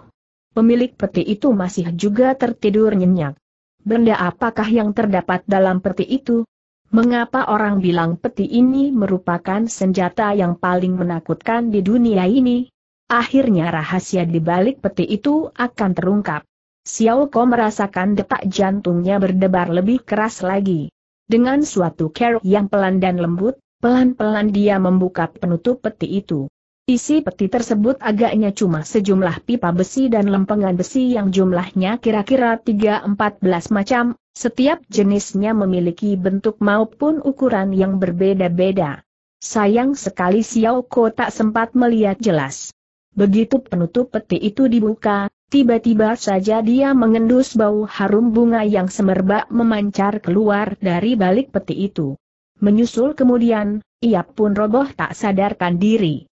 Pemilik peti itu masih juga tertidur nyenyak. Benda apakah yang terdapat dalam peti itu? Mengapa orang bilang peti ini merupakan senjata yang paling menakutkan di dunia ini? Akhirnya rahasia di balik peti itu akan terungkap. Xiao Ko merasakan detak jantungnya berdebar lebih keras lagi. Dengan suatu care yang pelan dan lembut, Pelan-pelan dia membuka penutup peti itu. Isi peti tersebut agaknya cuma sejumlah pipa besi dan lempengan besi yang jumlahnya kira-kira 3-14 macam, setiap jenisnya memiliki bentuk maupun ukuran yang berbeda-beda. Sayang sekali Xiao Ko tak sempat melihat jelas. Begitu penutup peti itu dibuka, tiba-tiba saja dia mengendus bau harum bunga yang semerbak memancar keluar dari balik peti itu. Menyusul kemudian, ia pun roboh tak sadarkan diri.